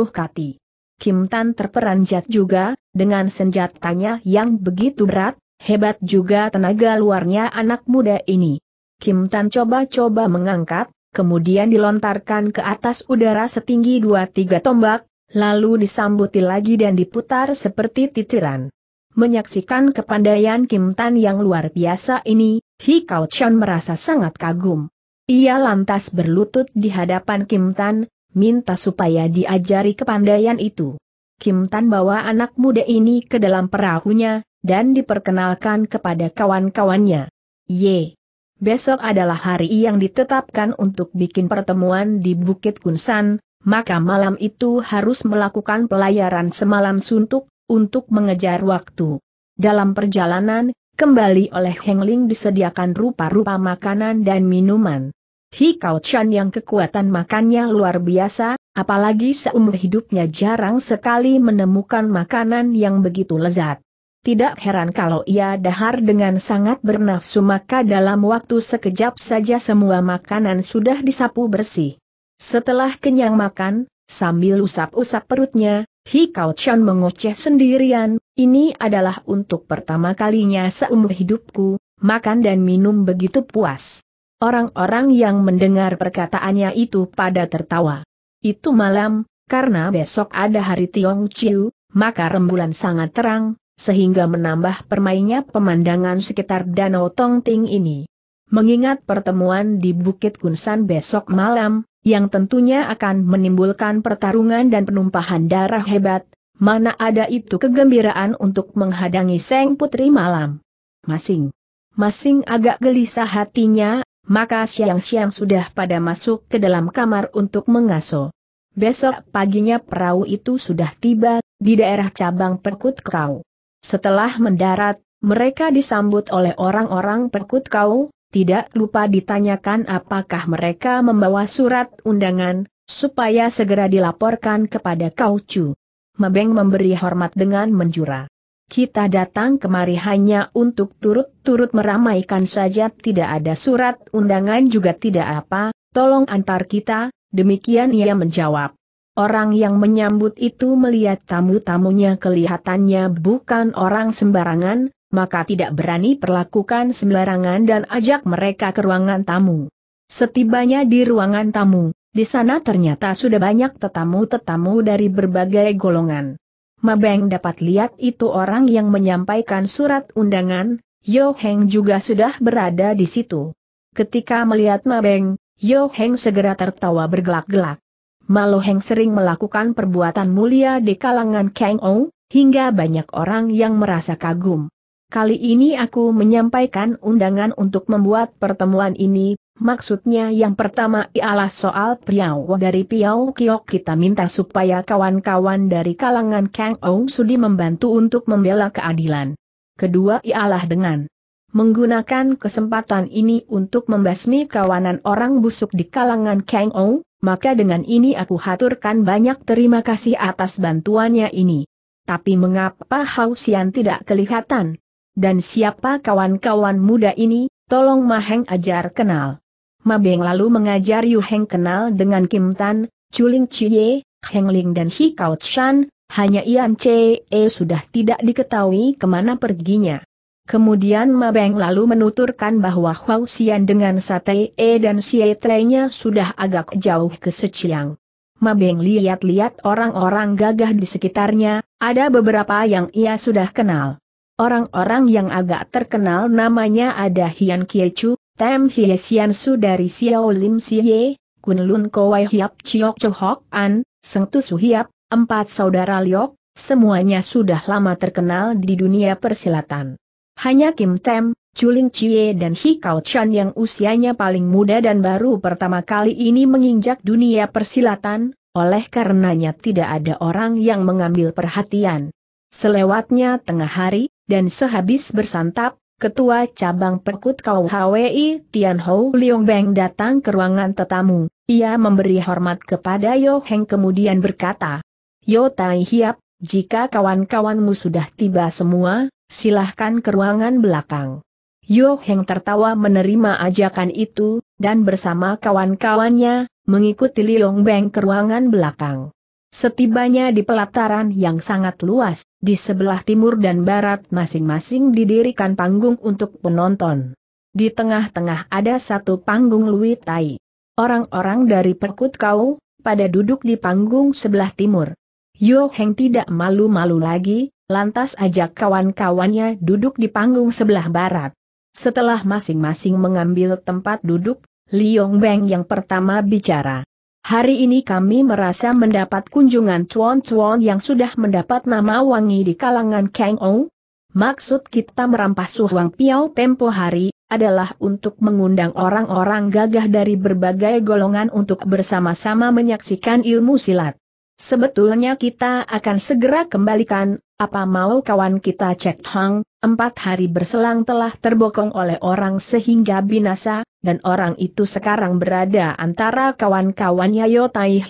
kati. Kim Tan terperanjat juga, dengan senjatanya yang begitu berat, hebat juga tenaga luarnya anak muda ini. Kim Tan coba-coba mengangkat, kemudian dilontarkan ke atas udara setinggi 2-3 tombak, lalu disambuti lagi dan diputar seperti titiran. Menyaksikan kepandaian Kim Tan yang luar biasa ini, Hi, kau Chan merasa sangat kagum. Ia lantas berlutut di hadapan Kim Tan, minta supaya diajari kepandaian itu. Kim Tan bawa anak muda ini ke dalam perahunya, dan diperkenalkan kepada kawan-kawannya. Ye. Besok adalah hari yang ditetapkan untuk bikin pertemuan di Bukit Kunsan, maka malam itu harus melakukan pelayaran semalam suntuk, untuk mengejar waktu. Dalam perjalanan, Kembali oleh Heng Ling disediakan rupa-rupa makanan dan minuman. Hi Kau Chan yang kekuatan makannya luar biasa, apalagi seumur hidupnya jarang sekali menemukan makanan yang begitu lezat. Tidak heran kalau ia dahar dengan sangat bernafsu maka dalam waktu sekejap saja semua makanan sudah disapu bersih. Setelah kenyang makan, sambil usap-usap perutnya, Hikau Chan mengoceh sendirian, ini adalah untuk pertama kalinya seumur hidupku, makan dan minum begitu puas. Orang-orang yang mendengar perkataannya itu pada tertawa. Itu malam, karena besok ada hari Tiong Chiu, maka rembulan sangat terang, sehingga menambah permainnya pemandangan sekitar Danau Tongting ini. Mengingat pertemuan di Bukit Kunsan besok malam, yang tentunya akan menimbulkan pertarungan dan penumpahan darah hebat, mana ada itu kegembiraan untuk menghadangi Seng Putri Malam. Masing. Masing agak gelisah hatinya, maka siang-siang sudah pada masuk ke dalam kamar untuk mengaso. Besok paginya perahu itu sudah tiba, di daerah cabang Perkut Kau. Setelah mendarat, mereka disambut oleh orang-orang Perkut Kau, tidak lupa ditanyakan apakah mereka membawa surat undangan, supaya segera dilaporkan kepada Kau Chu. Mebeng memberi hormat dengan menjura. Kita datang kemari hanya untuk turut-turut meramaikan saja tidak ada surat undangan juga tidak apa, tolong antar kita, demikian ia menjawab. Orang yang menyambut itu melihat tamu-tamunya kelihatannya bukan orang sembarangan, maka tidak berani perlakukan sembarangan dan ajak mereka ke ruangan tamu. Setibanya di ruangan tamu, di sana ternyata sudah banyak tetamu-tetamu dari berbagai golongan. Mabeng dapat lihat itu orang yang menyampaikan surat undangan, Yo Heng juga sudah berada di situ. Ketika melihat Mabeng, Yo Heng segera tertawa bergelak-gelak. Malo Heng sering melakukan perbuatan mulia di kalangan Kang Ou, hingga banyak orang yang merasa kagum. Kali ini aku menyampaikan undangan untuk membuat pertemuan ini, maksudnya yang pertama ialah soal piau dari piau Kiok kita minta supaya kawan-kawan dari kalangan Kang Ou Sudi membantu untuk membela keadilan. Kedua ialah dengan menggunakan kesempatan ini untuk membasmi kawanan orang busuk di kalangan Kang Ou, maka dengan ini aku haturkan banyak terima kasih atas bantuannya ini. Tapi mengapa Hausian tidak kelihatan? Dan siapa kawan-kawan muda ini, tolong Maheng ajar kenal. Mabeng lalu mengajar Yu Heng kenal dengan Kim Tan, Chuling Chie, Heng Ling dan Hi Kao Chan, hanya Ian Chee e sudah tidak diketahui kemana perginya. Kemudian Mabeng lalu menuturkan bahwa Hwao Xian dengan Sate E dan Xie tre sudah agak jauh ke Seciang. Mabeng lihat-lihat orang-orang gagah di sekitarnya, ada beberapa yang ia sudah kenal. Orang-orang yang agak terkenal namanya ada Hian Kie Chu, Tem Hie Sian Su dari Xiao Lim Xie, Kun Lun Kowai Hiap Chiok Chohok An, Seng Tu Su Hiap, empat saudara Liok, semuanya sudah lama terkenal di dunia persilatan. Hanya Kim Tem, Chuling Chie dan Hikau Chan yang usianya paling muda dan baru pertama kali ini menginjak dunia persilatan, oleh karenanya tidak ada orang yang mengambil perhatian. Selewatnya tengah hari, dan sehabis bersantap, Ketua Cabang Perkut Hwi Tian Hou Liong Beng datang ke ruangan tetamu. Ia memberi hormat kepada Yo Heng kemudian berkata, Yo Tai Hiap, jika kawan-kawanmu sudah tiba semua, silahkan ke ruangan belakang. Yo Heng tertawa menerima ajakan itu, dan bersama kawan-kawannya, mengikuti Liong Beng ke ruangan belakang. Setibanya di pelataran yang sangat luas, di sebelah timur dan barat masing-masing didirikan panggung untuk penonton. Di tengah-tengah ada satu panggung luitai. Orang-orang dari Perkut Kau, pada duduk di panggung sebelah timur. Yo Heng tidak malu-malu lagi, lantas ajak kawan-kawannya duduk di panggung sebelah barat. Setelah masing-masing mengambil tempat duduk, Liong Beng yang pertama bicara. Hari ini kami merasa mendapat kunjungan cuan-cuan yang sudah mendapat nama wangi di kalangan Kang Ou. Maksud kita merampas suhuang Piao tempo hari, adalah untuk mengundang orang-orang gagah dari berbagai golongan untuk bersama-sama menyaksikan ilmu silat. Sebetulnya kita akan segera kembalikan, apa mau kawan kita cek hang, empat hari berselang telah terbokong oleh orang sehingga binasa, dan orang itu sekarang berada antara kawan-kawannya Yo Tai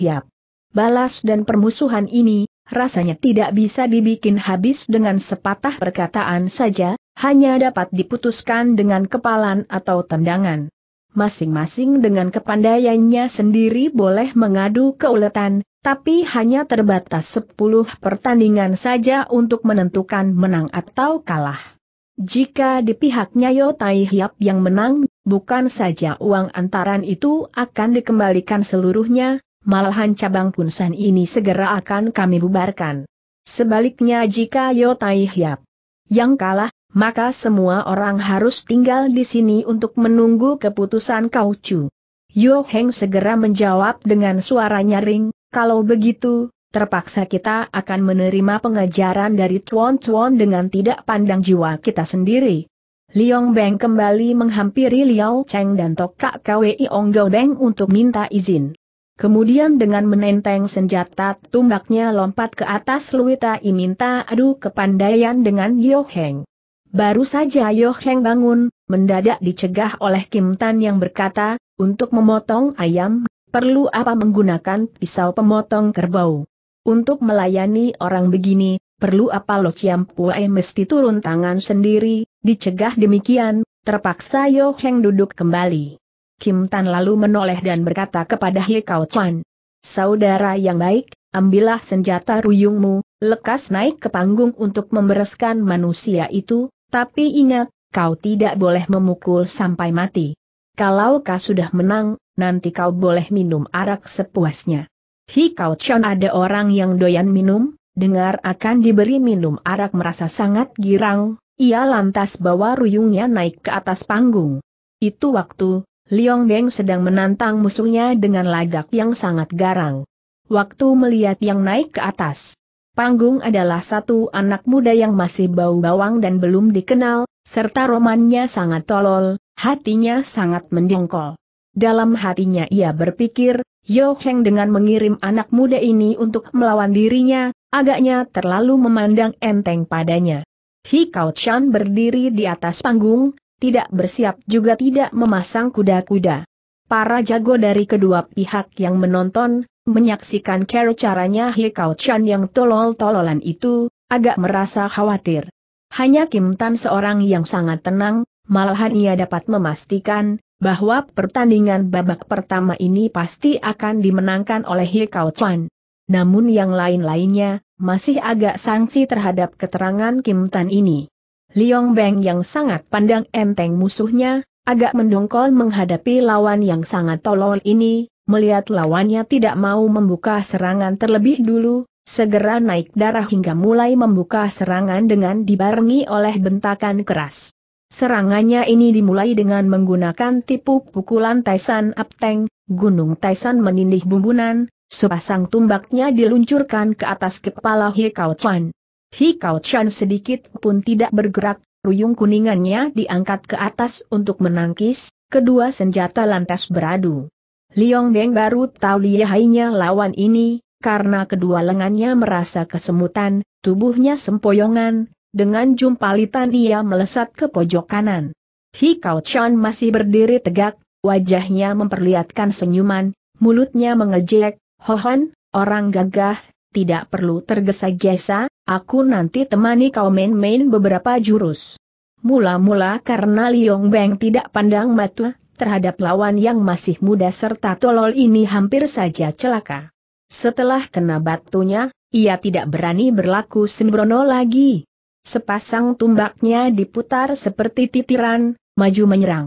Balas dan permusuhan ini, rasanya tidak bisa dibikin habis dengan sepatah perkataan saja, hanya dapat diputuskan dengan kepalan atau tendangan. Masing-masing dengan kepandaiannya sendiri boleh mengadu keuletan, tapi hanya terbatas 10 pertandingan saja untuk menentukan menang atau kalah. Jika di pihaknya Yotai Hyap yang menang bukan saja uang antaran itu akan dikembalikan seluruhnya, malahan cabang Punsan ini segera akan kami bubarkan. Sebaliknya jika Yotai Hiap yang kalah, maka semua orang harus tinggal di sini untuk menunggu keputusan Kau Chu. Yo Heng segera menjawab dengan suara nyaring, kalau begitu, terpaksa kita akan menerima pengajaran dari Tuan Tuan dengan tidak pandang jiwa kita sendiri. Liong Beng kembali menghampiri Liao Cheng dan Tokak Kwei Onggo Beng untuk minta izin. Kemudian dengan menenteng senjata tumbaknya lompat ke atas Luita I minta adu kepandaian dengan Yo Heng. Baru saja Yo Heng bangun, mendadak dicegah oleh Kim Tan yang berkata, untuk memotong ayam, perlu apa menggunakan pisau pemotong kerbau. Untuk melayani orang begini, perlu apa Lo Ciam Puai mesti turun tangan sendiri, dicegah demikian, terpaksa Yo Heng duduk kembali. Kim Tan lalu menoleh dan berkata kepada He Kau Chuan, Saudara yang baik, ambillah senjata ruyungmu, lekas naik ke panggung untuk membereskan manusia itu, tapi ingat, kau tidak boleh memukul sampai mati. Kalau kau sudah menang, nanti kau boleh minum arak sepuasnya. Hi Kau Chuan ada orang yang doyan minum? dengar akan diberi minum arak merasa sangat girang, ia lantas bawa ruyungnya naik ke atas panggung. Itu waktu, Liong beng sedang menantang musuhnya dengan lagak yang sangat garang. Waktu melihat yang naik ke atas panggung adalah satu anak muda yang masih bau bawang dan belum dikenal, serta romannya sangat tolol, hatinya sangat mendengkol. Dalam hatinya ia berpikir, Yo Heng dengan mengirim anak muda ini untuk melawan dirinya, agaknya terlalu memandang enteng padanya. Hi Kao Chan berdiri di atas panggung, tidak bersiap juga tidak memasang kuda-kuda. Para jago dari kedua pihak yang menonton, menyaksikan cara caranya Hi Kao Chan yang tolol-tololan itu, agak merasa khawatir. Hanya Kim Tan seorang yang sangat tenang, malahan ia dapat memastikan, bahwa pertandingan babak pertama ini pasti akan dimenangkan oleh Hikau Chuan. Namun yang lain-lainnya, masih agak sanksi terhadap keterangan Kim Tan ini. Liong Beng yang sangat pandang enteng musuhnya, agak mendongkol menghadapi lawan yang sangat tolol ini, melihat lawannya tidak mau membuka serangan terlebih dulu, segera naik darah hingga mulai membuka serangan dengan dibarengi oleh bentakan keras. Serangannya ini dimulai dengan menggunakan tipu pukulan Taisan Apteng, Gunung Taisan menindih bumbunan, sepasang tumbaknya diluncurkan ke atas kepala Hikau Chan. Hikau Chan sedikit pun tidak bergerak, ruyung kuningannya diangkat ke atas untuk menangkis, kedua senjata lantas beradu. Liong Deng baru tahu lihainya lawan ini, karena kedua lengannya merasa kesemutan, tubuhnya sempoyongan, dengan jumpalitan ia melesat ke pojok kanan. Hi Hikau Chan masih berdiri tegak, wajahnya memperlihatkan senyuman, mulutnya mengejek, "Hohan, orang gagah, tidak perlu tergesa-gesa, aku nanti temani kau main-main beberapa jurus. Mula-mula karena Liong Beng tidak pandang mata terhadap lawan yang masih muda serta tolol ini hampir saja celaka. Setelah kena batunya, ia tidak berani berlaku sembrono lagi. Sepasang tumbaknya diputar seperti titiran, maju menyerang.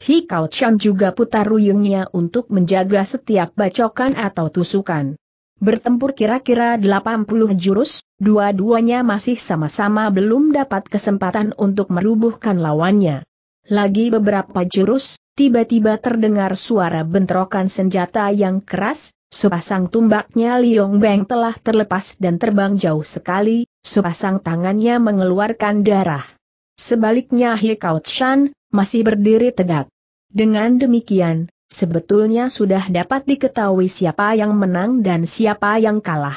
Hikau Chan juga putar ruyungnya untuk menjaga setiap bacokan atau tusukan. Bertempur kira-kira 80 jurus, dua-duanya masih sama-sama belum dapat kesempatan untuk merubuhkan lawannya. Lagi beberapa jurus, tiba-tiba terdengar suara bentrokan senjata yang keras, sepasang tumbaknya Liong Beng telah terlepas dan terbang jauh sekali, sepasang tangannya mengeluarkan darah. Sebaliknya He Kao Shan, masih berdiri tegak. Dengan demikian, sebetulnya sudah dapat diketahui siapa yang menang dan siapa yang kalah.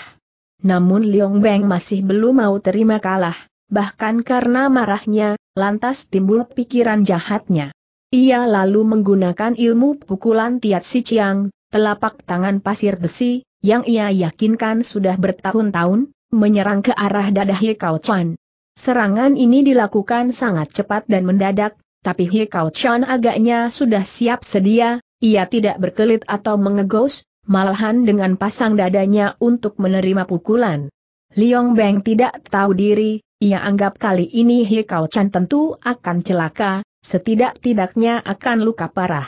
Namun Liong Beng masih belum mau terima kalah, bahkan karena marahnya, lantas timbul pikiran jahatnya. Ia lalu menggunakan ilmu pukulan Tiat Si Chiang, telapak tangan pasir besi, yang ia yakinkan sudah bertahun-tahun, menyerang ke arah dada Kao Chan. Serangan ini dilakukan sangat cepat dan mendadak, tapi Kao Chan agaknya sudah siap sedia, ia tidak berkelit atau mengegos, malahan dengan pasang dadanya untuk menerima pukulan. Liong Beng tidak tahu diri, ia anggap kali ini Kao Chan tentu akan celaka, setidak-tidaknya akan luka parah.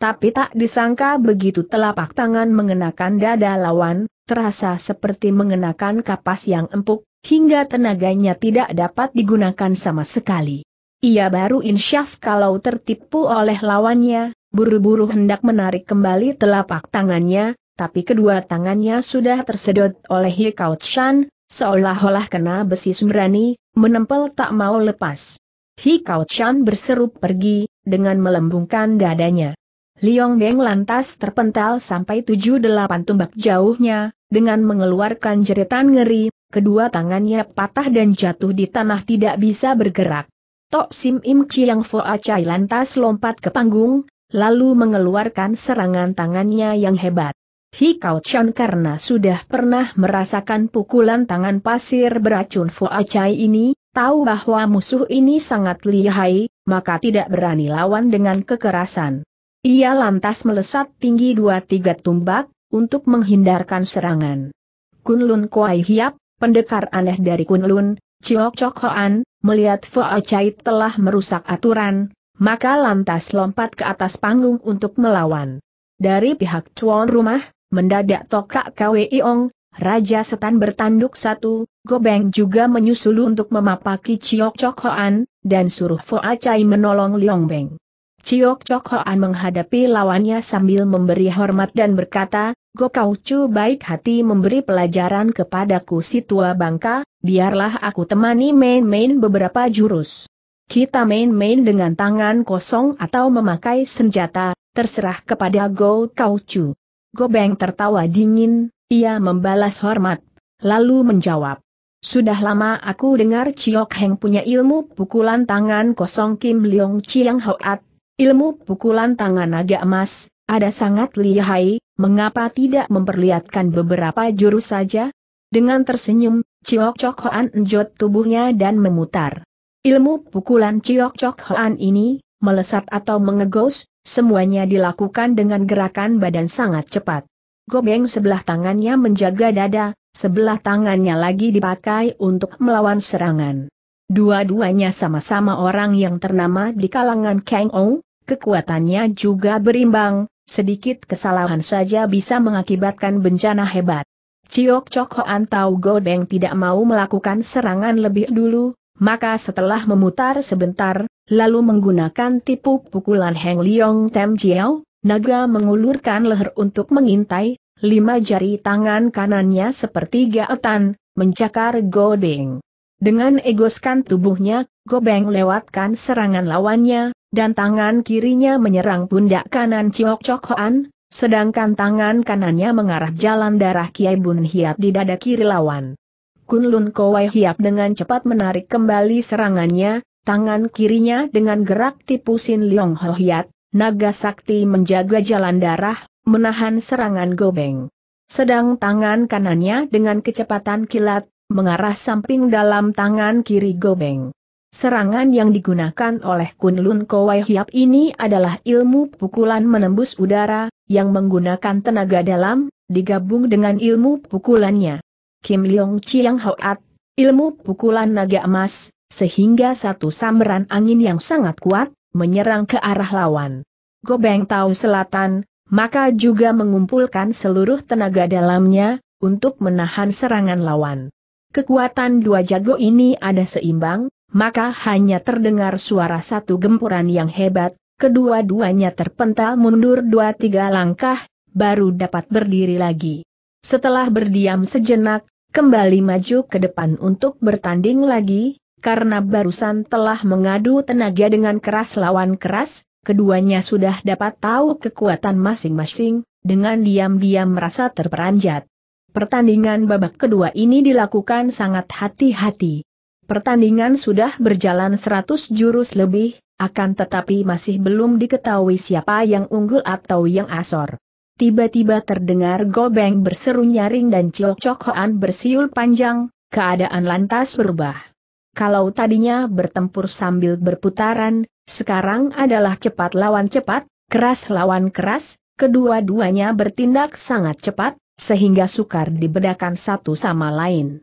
Tapi tak disangka begitu telapak tangan mengenakan dada lawan, terasa seperti mengenakan kapas yang empuk, hingga tenaganya tidak dapat digunakan sama sekali. Ia baru insyaf kalau tertipu oleh lawannya, buru-buru hendak menarik kembali telapak tangannya, tapi kedua tangannya sudah tersedot oleh Hikau Chan, seolah-olah kena besi sembrani, menempel tak mau lepas. Hikau Chan berseru pergi, dengan melembungkan dadanya. Liong Beng lantas terpental sampai tujuh delapan tumbak jauhnya, dengan mengeluarkan jeritan ngeri, kedua tangannya patah dan jatuh di tanah tidak bisa bergerak. Tok Sim Im Chiang Fo Cai lantas lompat ke panggung, lalu mengeluarkan serangan tangannya yang hebat. Hi Hikau Chan karena sudah pernah merasakan pukulan tangan pasir beracun Fo Cai ini, tahu bahwa musuh ini sangat lihai, maka tidak berani lawan dengan kekerasan. Ia lantas melesat tinggi dua-tiga tumbak, untuk menghindarkan serangan. Kunlun Kuai Hiap, pendekar aneh dari Kunlun, Chiok Chok Hoan, melihat Foa Chai telah merusak aturan, maka lantas lompat ke atas panggung untuk melawan. Dari pihak tuan rumah, mendadak tokak Kwe Iong, Raja Setan bertanduk satu, Gobeng juga menyusul untuk memapaki Chiok Chok Hoan, dan suruh Foa Chai menolong Liong Beng. Ciok Chok Hoan menghadapi lawannya sambil memberi hormat dan berkata, Gokau Chu baik hati memberi pelajaran kepadaku si tua bangka, biarlah aku temani main-main beberapa jurus. Kita main-main dengan tangan kosong atau memakai senjata, terserah kepada Go Kau Chu. Gobeng tertawa dingin, ia membalas hormat, lalu menjawab. Sudah lama aku dengar Chiok Heng punya ilmu pukulan tangan kosong Kim Leong Chiang Hoat, Ilmu pukulan tangan naga emas, ada sangat lihai, mengapa tidak memperlihatkan beberapa jurus saja? Dengan tersenyum, Ciok Cok Hoan enjot tubuhnya dan memutar. Ilmu pukulan Ciok Cok Hoan ini, melesat atau mengegos, semuanya dilakukan dengan gerakan badan sangat cepat. Gobeng sebelah tangannya menjaga dada, sebelah tangannya lagi dipakai untuk melawan serangan. Dua-duanya sama-sama orang yang ternama di kalangan Kang Ong, kekuatannya juga berimbang, sedikit kesalahan saja bisa mengakibatkan bencana hebat. Ciok Chok Hoan Tau Godeng tidak mau melakukan serangan lebih dulu, maka setelah memutar sebentar, lalu menggunakan tipu pukulan Heng Leong Tem Jiao, naga mengulurkan leher untuk mengintai, lima jari tangan kanannya seperti gaetan, mencakar Godeng. Dengan egoskan tubuhnya, Gobeng lewatkan serangan lawannya, dan tangan kirinya menyerang pundak kanan Ciok Chok Hoan, sedangkan tangan kanannya mengarah jalan darah Kiai Bun Hiap di dada kiri lawan. Kunlun Kowai Hiap dengan cepat menarik kembali serangannya, tangan kirinya dengan gerak tipu Sin Leong Ho Hiat, naga sakti menjaga jalan darah, menahan serangan Gobeng. Sedang tangan kanannya dengan kecepatan kilat, mengarah samping dalam tangan kiri Gobeng. Serangan yang digunakan oleh Kunlun Kowai Hiap ini adalah ilmu pukulan menembus udara, yang menggunakan tenaga dalam, digabung dengan ilmu pukulannya. Kim Leong Chiang Hoat, ilmu pukulan naga emas, sehingga satu sambaran angin yang sangat kuat, menyerang ke arah lawan. Gobeng tahu Selatan, maka juga mengumpulkan seluruh tenaga dalamnya, untuk menahan serangan lawan kekuatan dua jago ini ada seimbang, maka hanya terdengar suara satu gempuran yang hebat, kedua-duanya terpental mundur dua-tiga langkah, baru dapat berdiri lagi. Setelah berdiam sejenak, kembali maju ke depan untuk bertanding lagi, karena barusan telah mengadu tenaga dengan keras lawan keras, keduanya sudah dapat tahu kekuatan masing-masing, dengan diam-diam merasa terperanjat. Pertandingan babak kedua ini dilakukan sangat hati-hati. Pertandingan sudah berjalan 100 jurus lebih, akan tetapi masih belum diketahui siapa yang unggul atau yang asor. Tiba-tiba terdengar gobeng berseru nyaring dan cilok cokohan bersiul panjang, keadaan lantas berubah. Kalau tadinya bertempur sambil berputaran, sekarang adalah cepat lawan cepat, keras lawan keras, kedua-duanya bertindak sangat cepat, sehingga sukar dibedakan satu sama lain.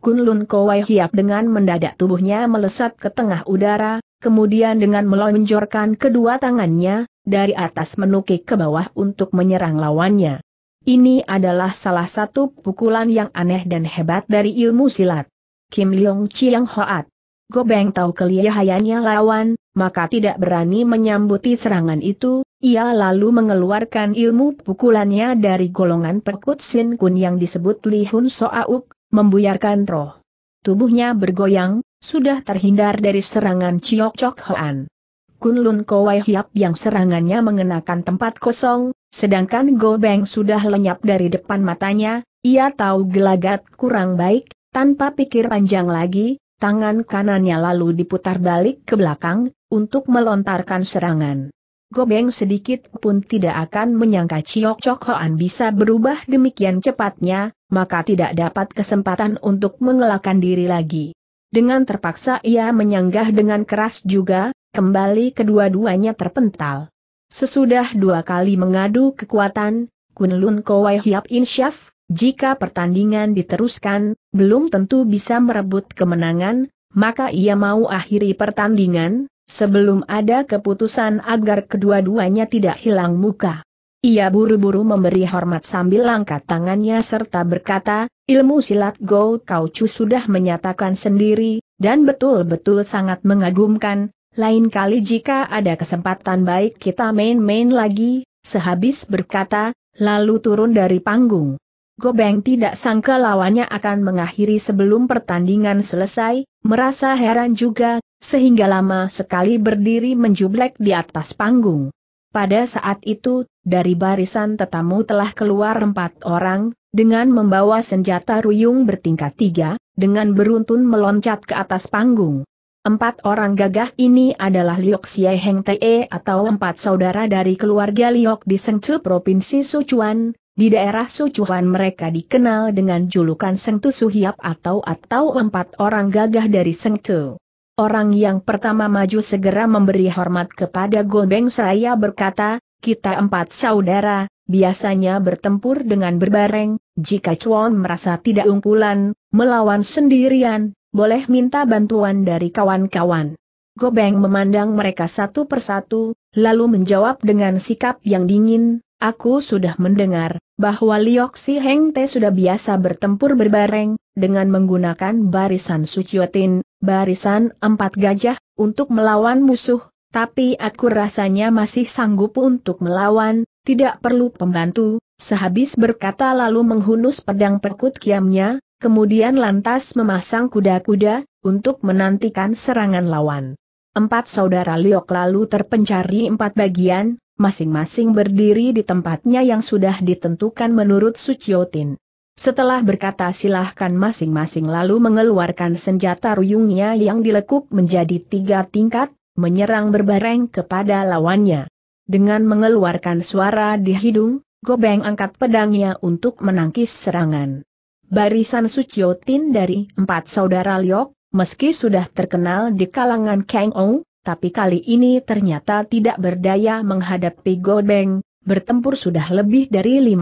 Kunlun Kowai Hiap dengan mendadak tubuhnya melesat ke tengah udara, kemudian dengan melonjorkan kedua tangannya, dari atas menukik ke bawah untuk menyerang lawannya. Ini adalah salah satu pukulan yang aneh dan hebat dari ilmu silat. Kim Leong Chiang Hoat Gobeng tahu kelihayannya lawan, maka tidak berani menyambuti serangan itu, ia lalu mengeluarkan ilmu pukulannya dari golongan perkut Sin Kun yang disebut Li Hun Soauk, membuyarkan roh. Tubuhnya bergoyang, sudah terhindar dari serangan Chiok Chok Hoan. Kun Lun Kowai Hiap yang serangannya mengenakan tempat kosong, sedangkan Gobeng sudah lenyap dari depan matanya, ia tahu gelagat kurang baik, tanpa pikir panjang lagi, tangan kanannya lalu diputar balik ke belakang, untuk melontarkan serangan. Gobeng sedikit pun tidak akan menyangka Chiok Chok Hoan bisa berubah demikian cepatnya, maka tidak dapat kesempatan untuk mengelakkan diri lagi. Dengan terpaksa ia menyanggah dengan keras juga, kembali kedua-duanya terpental. Sesudah dua kali mengadu kekuatan, Kunlun Kowai Hiap Insyaf, jika pertandingan diteruskan, belum tentu bisa merebut kemenangan, maka ia mau akhiri pertandingan, sebelum ada keputusan agar kedua-duanya tidak hilang muka. Ia buru-buru memberi hormat sambil angkat tangannya serta berkata, ilmu silat Go Kau Chu sudah menyatakan sendiri, dan betul-betul sangat mengagumkan, lain kali jika ada kesempatan baik kita main-main lagi, sehabis berkata, lalu turun dari panggung. Gobeng tidak sangka lawannya akan mengakhiri sebelum pertandingan selesai, merasa heran juga, sehingga lama sekali berdiri menjublek di atas panggung. Pada saat itu, dari barisan tetamu telah keluar empat orang, dengan membawa senjata ruyung bertingkat tiga, dengan beruntun meloncat ke atas panggung. Empat orang gagah ini adalah Liok Heng Te atau empat saudara dari keluarga Liok di Sengcu Provinsi Sichuan, di daerah Sucuhan mereka dikenal dengan julukan Sengtu Suhiap atau atau empat orang gagah dari Sengtu. Orang yang pertama maju segera memberi hormat kepada Gobeng Seraya berkata, kita empat saudara, biasanya bertempur dengan berbareng, jika Chuan merasa tidak unggulan, melawan sendirian, boleh minta bantuan dari kawan-kawan. Gobeng memandang mereka satu persatu, lalu menjawab dengan sikap yang dingin, Aku sudah mendengar, bahwa Liok Si Heng Te sudah biasa bertempur berbareng, dengan menggunakan barisan suciotin, barisan empat gajah, untuk melawan musuh, tapi aku rasanya masih sanggup untuk melawan, tidak perlu pembantu, sehabis berkata lalu menghunus pedang perkut kiamnya, kemudian lantas memasang kuda-kuda, untuk menantikan serangan lawan. Empat saudara Liok lalu terpencari empat bagian, masing-masing berdiri di tempatnya yang sudah ditentukan menurut Suciotin. Setelah berkata silahkan masing-masing lalu mengeluarkan senjata ruyungnya yang dilekuk menjadi tiga tingkat, menyerang berbareng kepada lawannya. Dengan mengeluarkan suara di hidung, Gobeng angkat pedangnya untuk menangkis serangan. Barisan Suciotin dari empat saudara Liok, meski sudah terkenal di kalangan Kang Ou, tapi kali ini ternyata tidak berdaya menghadapi Godeng, bertempur sudah lebih dari 50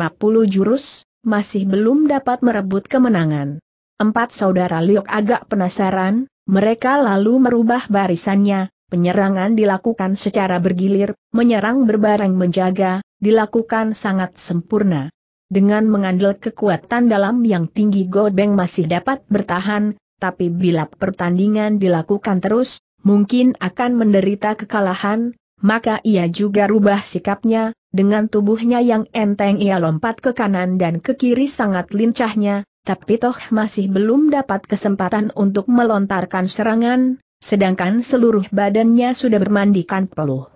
jurus, masih belum dapat merebut kemenangan. Empat saudara Liok agak penasaran, mereka lalu merubah barisannya, penyerangan dilakukan secara bergilir, menyerang berbareng menjaga, dilakukan sangat sempurna. Dengan mengandel kekuatan dalam yang tinggi Godeng masih dapat bertahan, tapi bila pertandingan dilakukan terus, mungkin akan menderita kekalahan, maka ia juga rubah sikapnya, dengan tubuhnya yang enteng ia lompat ke kanan dan ke kiri sangat lincahnya, tapi toh masih belum dapat kesempatan untuk melontarkan serangan, sedangkan seluruh badannya sudah bermandikan peluh.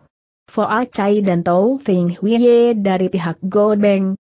Foa Chai dan Tau Feng Huiye dari pihak Go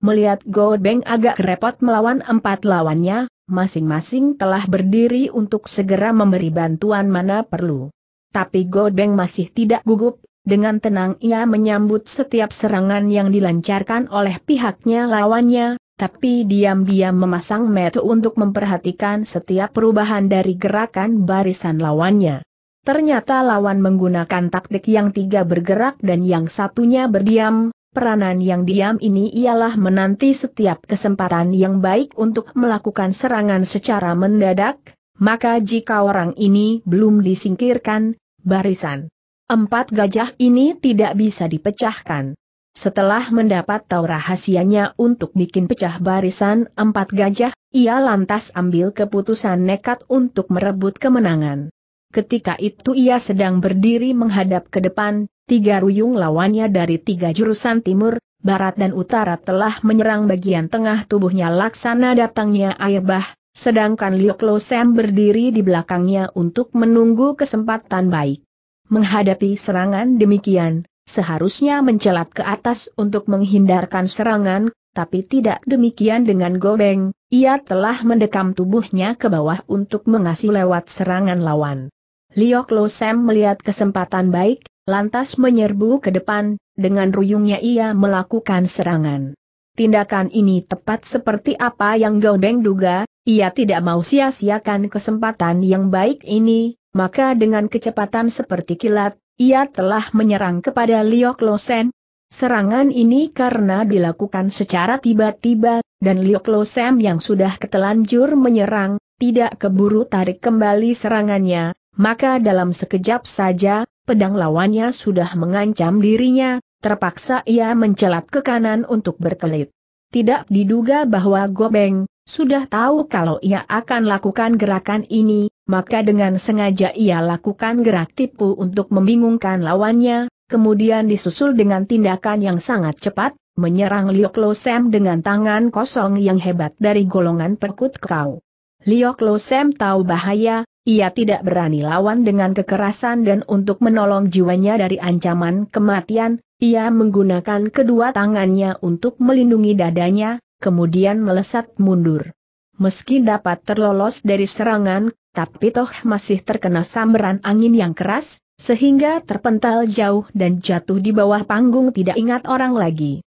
melihat Go agak repot melawan empat lawannya, masing-masing telah berdiri untuk segera memberi bantuan mana perlu tapi Godeng masih tidak gugup, dengan tenang ia menyambut setiap serangan yang dilancarkan oleh pihaknya lawannya, tapi diam-diam memasang mata untuk memperhatikan setiap perubahan dari gerakan barisan lawannya. Ternyata lawan menggunakan taktik yang tiga bergerak dan yang satunya berdiam, peranan yang diam ini ialah menanti setiap kesempatan yang baik untuk melakukan serangan secara mendadak, maka jika orang ini belum disingkirkan, barisan. Empat gajah ini tidak bisa dipecahkan. Setelah mendapat tahu rahasianya untuk bikin pecah barisan empat gajah, ia lantas ambil keputusan nekat untuk merebut kemenangan. Ketika itu ia sedang berdiri menghadap ke depan, tiga ruyung lawannya dari tiga jurusan timur, barat dan utara telah menyerang bagian tengah tubuhnya laksana datangnya air bah, Sedangkan Liu Sam berdiri di belakangnya untuk menunggu kesempatan baik. Menghadapi serangan demikian, seharusnya mencelat ke atas untuk menghindarkan serangan, tapi tidak demikian dengan Gobeng, ia telah mendekam tubuhnya ke bawah untuk mengasih lewat serangan lawan. Liu Sam melihat kesempatan baik, lantas menyerbu ke depan, dengan ruyungnya ia melakukan serangan. Tindakan ini tepat seperti apa yang Gobeng duga, ia tidak mau sia-siakan kesempatan yang baik ini, maka dengan kecepatan seperti kilat, ia telah menyerang kepada Liok Losen. Serangan ini karena dilakukan secara tiba-tiba, dan Liok yang sudah ketelanjur menyerang, tidak keburu tarik kembali serangannya, maka dalam sekejap saja, pedang lawannya sudah mengancam dirinya, terpaksa ia mencelat ke kanan untuk berkelit. Tidak diduga bahwa Gobeng, sudah tahu kalau ia akan lakukan gerakan ini, maka dengan sengaja ia lakukan gerak tipu untuk membingungkan lawannya, kemudian disusul dengan tindakan yang sangat cepat, menyerang Liok Lo Sam dengan tangan kosong yang hebat dari golongan perkut kau. Liok Lo Sam tahu bahaya, ia tidak berani lawan dengan kekerasan dan untuk menolong jiwanya dari ancaman kematian, ia menggunakan kedua tangannya untuk melindungi dadanya, kemudian melesat mundur. Meski dapat terlolos dari serangan, tapi toh masih terkena sambaran angin yang keras, sehingga terpental jauh dan jatuh di bawah panggung tidak ingat orang lagi.